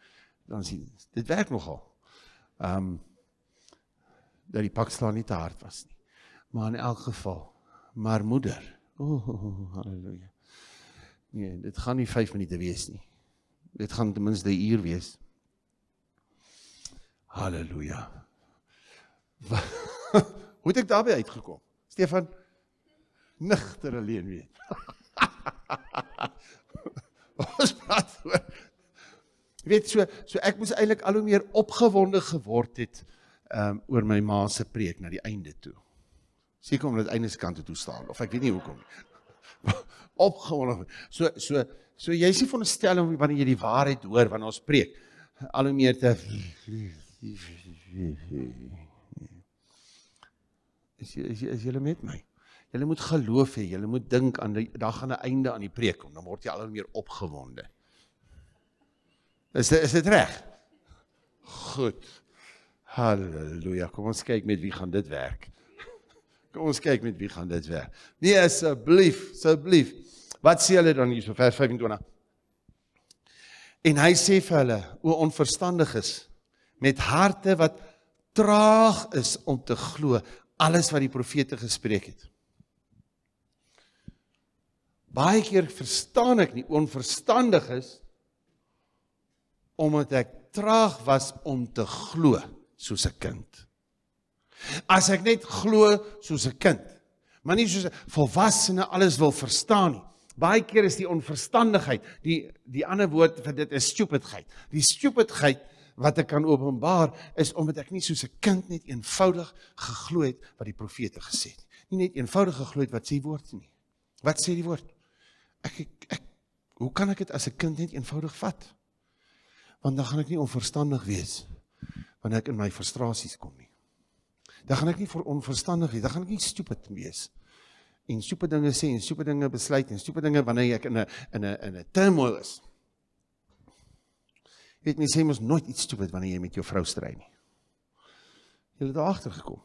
dan sien dit werk nogal. Ehm um, dat die pakslaan nie te hard was nie. Maar in elk geval, maar moeder. O, oh, haleluja. Nee, dit gaan nie 5 minute wees nie. Dit gaan ten minste 'n uur wees. Halleluja. Hoe het ek daarby uitgekom? Stefan nigter alleen weet. Ons praat oor weet so so ek moes eintlik al hoe meer opgewonde geword het ehm um, oor my ma se preek na die einde toe. Seker om dit einde se kant toe staan of ek weet nie hoekom nie. Opgewonde. So so so jy sien van 'n stelling wanneer jy die waarheid hoor wanneer ons preek al hoe meer te Is jy is jy is jy met my? Jy moet geloof hê, jy moet dink aan die dag aan 'n einde aan die preek kom, dan word jy al hoe meer opgewonde. Is dit is dit reg? Goed. Halleluja. Kom ons kyk met wie gaan dit werk. Kom ons kyk met wie gaan dit werk. Nee asseblief, asseblief. Wat sê hulle dan hier so vers 25? En hy sê vir hulle, o onverstandiges, met harte wat traag is om te glo alles wat die profete gespreek het. Baie keer verstaan ek nie onverstandig is omdat ek traag was om te glo nie soos 'n kind. As ek net glo soos 'n kind, maar nie soos 'n volwassene alles wil verstaan nie. Baie keer is die onverstandigheid, die die ander woord vir dit is stupidheid. Die stupidheid wat ek kan openbaar is omdat ek nie soos 'n kind net eenvoudig geglo het wat die profete gesê het nie. Nie net eenvoudig geglo het wat sê die woord nie. Wat sê die woord? Ek ek, ek hoe kan ek dit as 'n kind net eenvoudig vat? Want dan gaan ek nie onverstandig wees nie wanneer ek in my frustrasies kom nie. Dan gaan ek nie vir onverstandig nie, dan gaan ek nie stupid wees en stupid dinge sê en stupid dinge besluit en stupid dinge wanneer ek in 'n in 'n in 'n turmoil is. Jy weet mense sê mos nooit iets stupid wanneer jy met jou vrou stry nie. Jy het daagter gekom.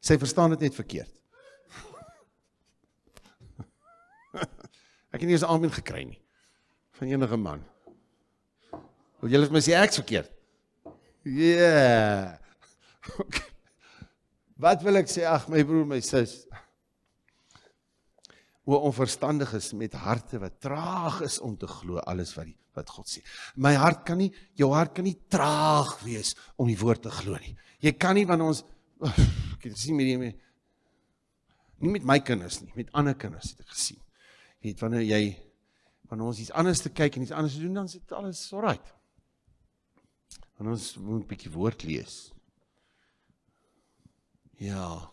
Sy verstaan dit net verkeerd. ek het nie eens 'n amen gekry nie van enige man. Want julle het my sê ek's verkeerd. Yeah. Okay. Wat wil ek sê? Ag my broer, my sis. Hoe onverstandig is met harte wat traag is om te glo alles wat die wat God sê. My hart kan nie jou hart kan nie traag wees om die woord te glo nie. Jy kan nie want ons ek het gesien met iemand nie met my kinders nie, met ander kinders het ek gesien. Jy weet wanneer jy wanneer ons iets anders te kyk en iets anders te doen dan sit alles alright. So want ons moet 'n bietjie woord lees. Ja.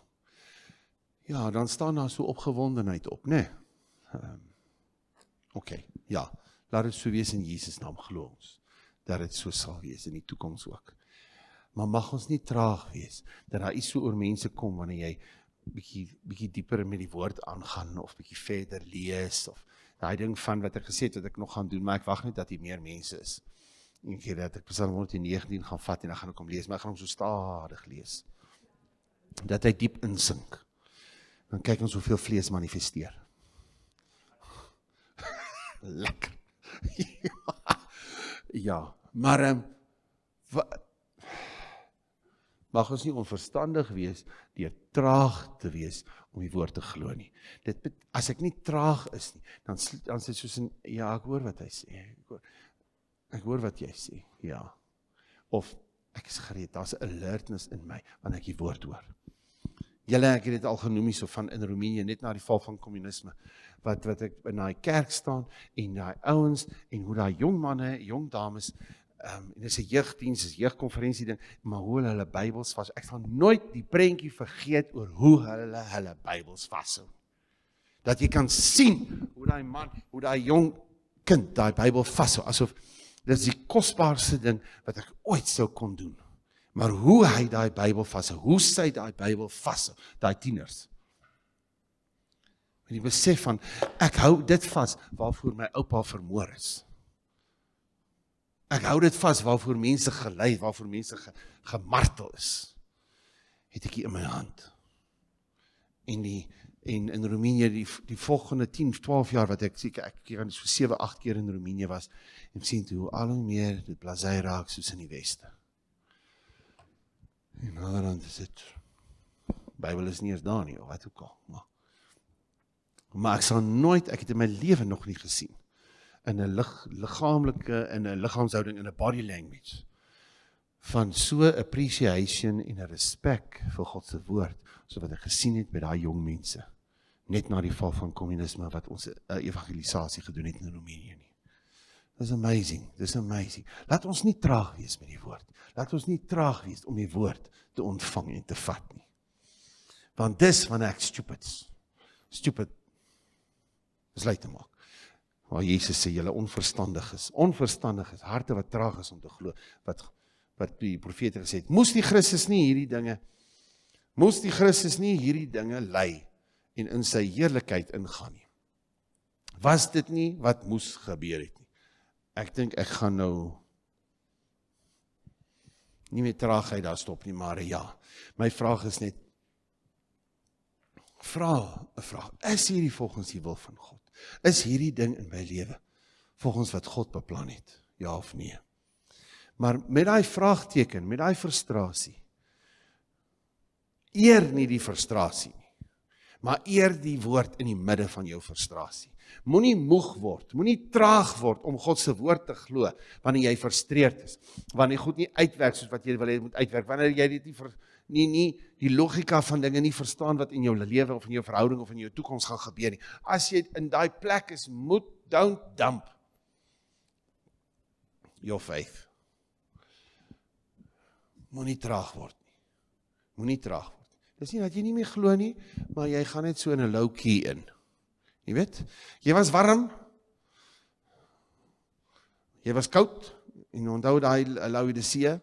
Ja, dan staan daar so opgewondenheid op, né? Nee. Ehm. OK. Ja. Laat dit so wees in Jesus naam glo ons dat dit so sal wees in die toekoms ook. Maar mag ons nie traag wees dat daar iets so oor mense kom wanneer jy bietjie bietjie dieper met die woord aangaan of bietjie verder lees of daai ding van wat ek gesê het wat ek nog gaan doen, maar ek wag net dat hier meer mense is een keer dat ek Psalm 119 gaan vat en ek gaan hom lees, maar ek gaan hom so stadig lees. Dat hy diep insink. Dan kyk ons hoeveel vlees manifesteer. Lekker. ja, maar ehm mag ons nie onverstandig wees deur traag te wees om die woord te glo nie. Dit as ek nie traag is nie, dan dan sê soos in ja, ek hoor wat hy sê. Ek hoor. Ek hoor wat jy sê. Ja. Of ek is gereed. Daar's 'n alertness in my wanneer ek die woord hoor. Julle ek het dit al genoem hierso van in Roemenië net na die val van kommunisme wat wat ek in daai kerk staan en daai ouens en hoe daai jong manne, jong dames ehm um, en dis 'n jeugdiens, dis jeugkonferensie ding, maar hoe hulle hulle Bybels vas. Ek gaan nooit die prentjie vergeet oor hoe hulle hulle Bybels vashou. Dat jy kan sien hoe daai man, hoe daai jong kind daai Bybel vashou asof Dit is die kosbaarste ding wat ek ooit sou kon doen. Maar hoe hy daai Bybel vashou, hoe sy daai Bybel vashou, daai tieners. Met die besef van ek hou dit vas waarvoor my oupa vermoor is. Ek hou dit vas waarvoor mense gelei, waarvoor mense ge, gemartel is. Het ek hier in my hand. En die en in Roemenië die die volgende 10, 12 jaar wat ek seker ek keer anders so vir 7, 8 keer in Roemenië was en sien hoe al hoe meer dit blasei raak soos in die weste. En naderhand is dit Bybel is nie eens daar nie of wat ook al, maar maar ek sou nooit ek het in my lewe nog nie gesien in 'n lig liggaamlike in 'n liggaamshouding in 'n body language van so appreciation en 'n respek vir God se woord so wat ek gesien het by daai jong mense net na die val van kommunisme wat ons uh, eh, evangelisasie gedoen het in Roemenië nie. Dis amazing, dis amazing. Laat ons nie traag wees met die woord. Laat ons nie traag wees om die woord te ontvang en te vat nie. Want dis wanneer ek stupid stupid is lei te maak. Maar Jesus sê julle onverstandig is, onverstandig is, harte wat traag is om te glo wat wat die profete gesê het. Moes die Christus nie hierdie dinge moes die Christus nie hierdie dinge lei nie en in sy heerlikheid ingaan nie. Was dit nie wat moes gebeur het nie. Ek dink ek gaan nou nie met traagheid daar stop nie, maar ja. My vraag is net vra 'n vraag. Is hierdie volgens die wil van God? Is hierdie ding in my lewe volgens wat God beplan het? Ja of nee? Maar met daai vraagteken, met daai frustrasie eer nie die frustrasie nie maar eer die woord in die midde van jou frustrasie. Moenie moeg word, moenie traag word om God se woord te glo wanneer jy frustreerd is. Wanneer God nie uitwerk soos wat jy wil hê moet uitwerk, wanneer jy dit nie vir nie nie die logika van dinge nie verstaan wat in jou lewe of in jou verhouding of in jou toekoms gaan gebeur nie. As jy in daai plek is, moet don't dump your faith. Moenie traag word nie. Moenie traag word. Dis nie dat jy nie meer glo nie, maar jy gaan net so in 'n low key in. Jy weet, jy was warm. Jy was koud en onthou daai low die see.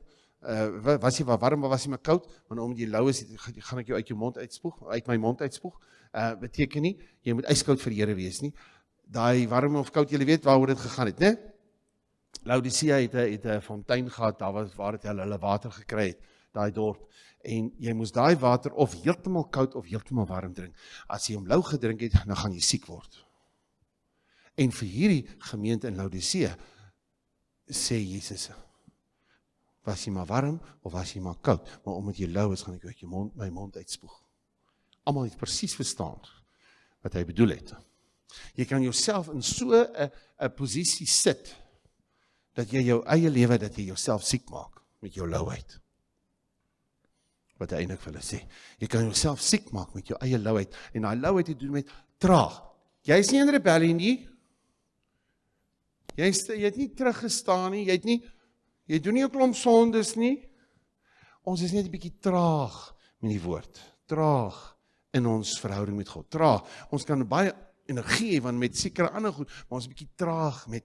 Uh was jy warm of was jy maar koud? Maar omdat jy low is, gaan ek jou uit jou mond uitspoeg, uit my mond uitspoeg. Uh beteken nie jy moet ijskoud vir die Here wees nie. Daai warm of koud, jy weet waaroor dit gegaan het, né? Laodicea het 'n het 'n fontein gehad, daar was waar dit hulle hulle water gekry het, daai dorp en jy moes daai water of heeltemal koud of heeltemal warm drink. As jy hom lou gedrink het, dan gaan jy siek word. En vir hierdie gemeente in Laodicea sê Jesus: Was jy maar warm of was jy maar koud? Maar omdat jy lou is, gaan ek uit jou mond my mond uitspoeg. Almal het presies verstaan wat hy bedoel het. Jy kan jouself in so 'n 'n posisie sit dat jy jou eie lewe dat jy jouself siek maak met jou louheid wat hy eintlik vir hulle sê. Jy kan jouself siek maak met jou eie louheid en daai louheid het te doen met traag. Jy's nie in rebellie nie. Jy het jy het nie teruggestaan nie. Jy het nie jy doen nie 'n klomp sondes nie. Ons is net 'n bietjie traag met die woord. Traag in ons verhouding met God. Traag. Ons kan baie energie hê van met sekere ander goed, maar ons is 'n bietjie traag met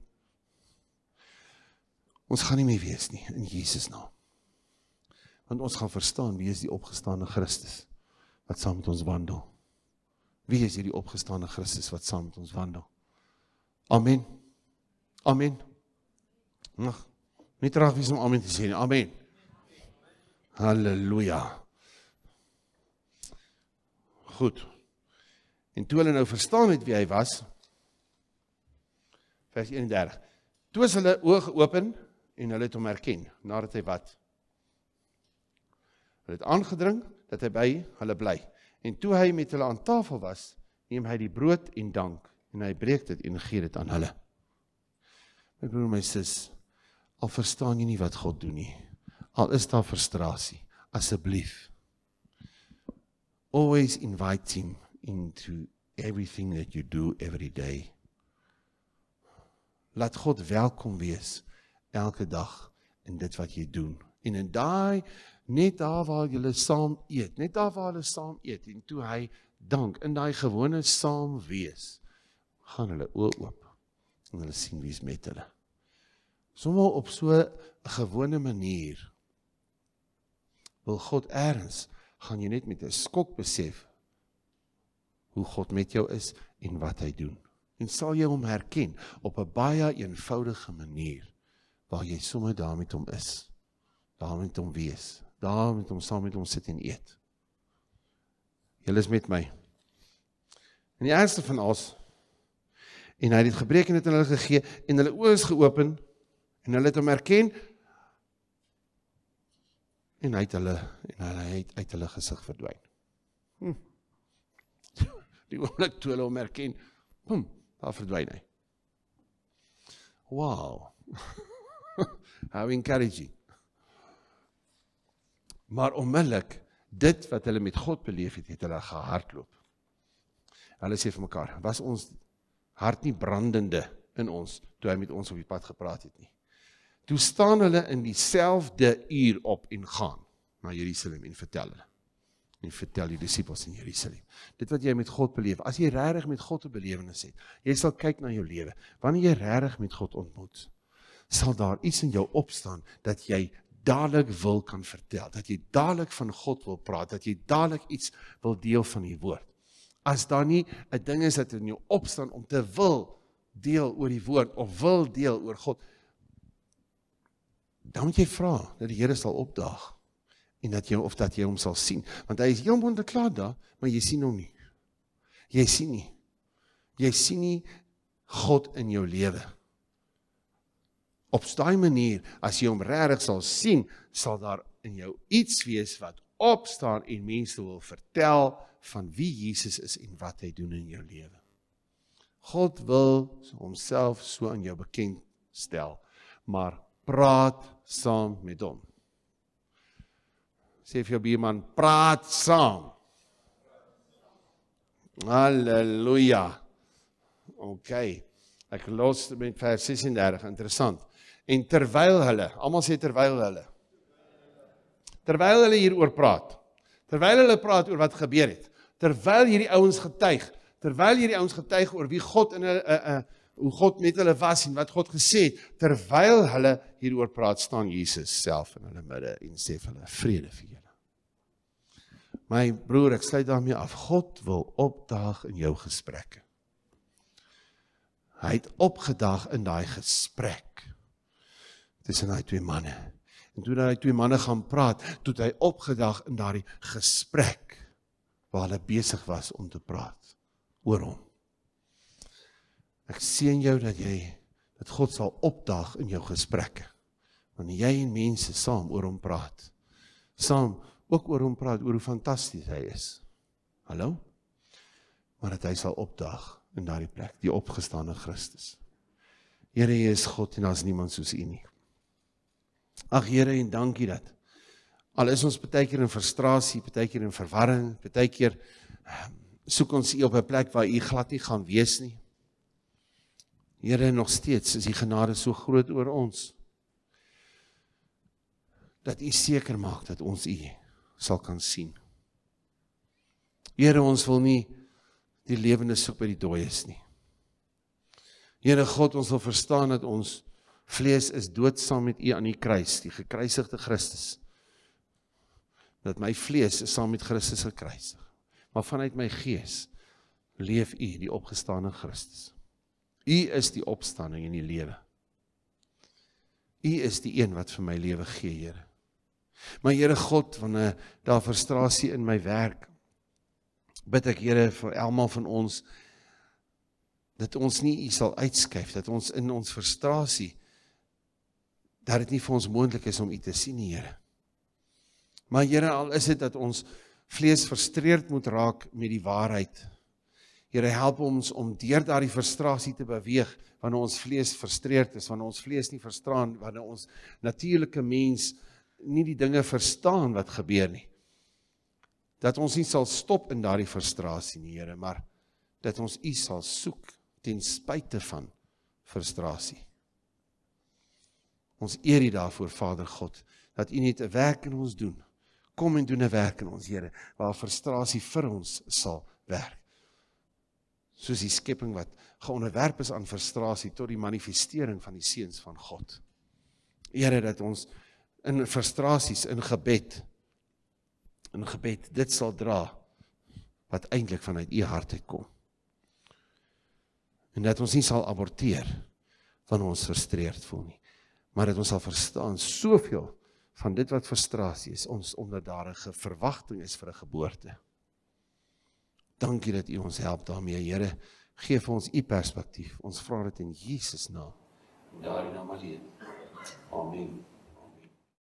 Ons gaan nie meer wees nie in Jesus naam want ons gaan verstaan wie is die opgestaane Christus wat saam met ons wandel. Wie is hierdie opgestaane Christus wat saam met ons wandel? Amen. Amen. Nog. Nie traag wie se amen te sê nie. Amen. Halleluja. Goed. En toe hulle nou verstaan het wie hy was, vers 31. Toe is hulle oë geopen en hulle het hom herken nadat hy wat en het aangedring dat hy by hulle bly. En toe hy met hulle aan tafel was, neem hy die brood en dank en hy breek dit en gee dit aan hulle. My broer en my sis, al verstaan jy nie wat God doen nie. Al is daar frustrasie, asseblief. Always invite him into everything that you do every day. Laat God welkom wees elke dag in dit wat jy doen. En in daai net daar waar julle saam eet, net daar waar hulle saam eet en toe hy dank in daai gewone saam wees, gaan hulle oë oop en hulle sien wie's met hulle. Sommige op so 'n gewone manier wil God erns, gaan jy net met 'n skok besef hoe God met jou is en wat hy doen. En sal jy hom herken op 'n baie eenvoudige manier waar jy sommer daarmee hom is. Daarmee hom wees daar met hom saam met hom sit en eet. Julle is met my. In die eerste van ons en hy het dit gebreek en dit aan hulle gegee en hulle oë is geopen en hulle het hom erken en hy het hulle en hulle het uit hulle gesig verdwyn. Hm. Die oomblik toe hulle hom erken, hm, daar verdwyn hy. Wow. How encouraging. Maar onmiddellik dit wat hulle met God beleef het, het hulle gehardloop. Hulle sê vir mekaar, was ons hart nie brandende in ons toe hy met ons op die pad gepraat het nie. Toe staan hulle in dieselfde uur op en gaan na Jerusalem en vertel hulle en vertel die disippels in Jerusalem. Dit wat jy met God beleef, as jy regtig met God 'n belewenis het, jy sal kyk na jou lewe. Wanneer jy regtig met God ontmoet, sal daar iets in jou opstaan dat jy dadelik wil kan vertel, dat jy dadelik van God wil praat, dat jy dadelik iets wil deel van die woord. As daar nie 'n ding is dat in jou opstaan om te wil deel oor die woord of wil deel oor God, dan moet jy vra dat die Here sal opdaag en dat jy of dat jy hom sal sien, want hy is heelmond klaar daar, maar jy sien hom nie. Jy sien nie. Jy sien nie God in jou lewe nie. Op staai manier as jy hom regtig sal sien, sal daar in jou iets wees wat opstaan en mense wil vertel van wie Jesus is en wat hy doen in jou lewe. God wil homself so aan jou bekend stel, maar praat saam met hom. Sê vir jou buurman, praat saam. Halleluja. OK. Ek los met vers 36, interessant. En terwyl hulle, almal sê terwyl hulle. Terwyl hulle hieroor praat. Terwyl hulle praat oor wat gebeur het. Terwyl hierdie ouens getuig, terwyl hierdie ouens getuig oor wie God in 'n 'n eh, eh, hoe God met hulle was en wat God gesê het, terwyl hulle hieroor praat, staan Jesus self in hulle midde en sê vir hulle vrede vir julle. My broer, ek sluit daarmee af. God wil opdaag in jou gesprekke. Hy het opgedag in daai gesprek tussen daai twee manne. En toe daai twee manne gaan praat, toe hy opgedag in daardie gesprek waar hulle besig was om te praat oor hom. Ek seën jou dat jy dat God sal opdag in jou gesprekke. Wanneer jy en mense saam oor hom praat. Saam ook oor hom praat oor hoe fantasties hy is. Hallo? Maar dat hy sal opdag in daardie plek, die opgestane Christus. Here, U is God en daar's niemand soos U nie. Ag Here en dankie dat al is ons baie keer in frustrasie, baie keer in verwarring, baie keer ehm, soek ons U op 'n plek waar U glad nie gaan wees nie. Here nog steeds is U genade so groot oor ons dat U seker maak dat ons U sal kan sien. Here ons wil nie die lewendes soek by die dooies nie. Here God, ons wil verstaan dat ons vlees is dood saam met u aan die kruis, die gekruisigde Christus. Dat my vlees is saam met Christus gekruisig. Maar vanuit my gees leef u, die opgestane Christus. U is die opstanding en die lewe. U is die een wat vir my lewe gee, Here. Maar Here God, wanneer daar frustrasie in my werk, bid ek Here vir almal van ons dat ons nie u sal uitskuif dat ons in ons frustrasie dat dit nie vir ons moontlik is om u te sien nie, Here. Maar Here, al is dit dat ons vlees frustreerd moet raak met die waarheid. Here, help ons om deur daardie frustrasie te beweeg wanneer ons vlees frustreerd is, wanneer ons vlees nie verstaan wanneer ons natuurlike mens nie die dinge verstaan wat gebeur nie. Dat ons nie sal stop in daardie frustrasie nie, Here, maar dat ons U sal soek ten spyte van frustrasie. Ons eer U daarvoor, Vader God, dat U net 'n werk in ons doen. Kom en doen 'n werk in ons, Here, waar frustrasie vir ons sal werk. Soos die skepping wat geonderwerp is aan frustrasie tot die manifestering van die seuns van God. Here, dat ons in frustrasies in gebed in gebed dit sal dra wat eintlik vanuit U hart uitkom. En dat ons nie sal aborteer van ons frustreerd voel nie maar dat ons sal verstaan soveel van dit wat frustrasie is ons omdat daar 'n verwagting is vir 'n geboorte. Dankie dat U ons help daarmee, Here. Gee vir ons U perspektief. Ons vra dit in Jesus naam. In daardie naam alleen. Amen.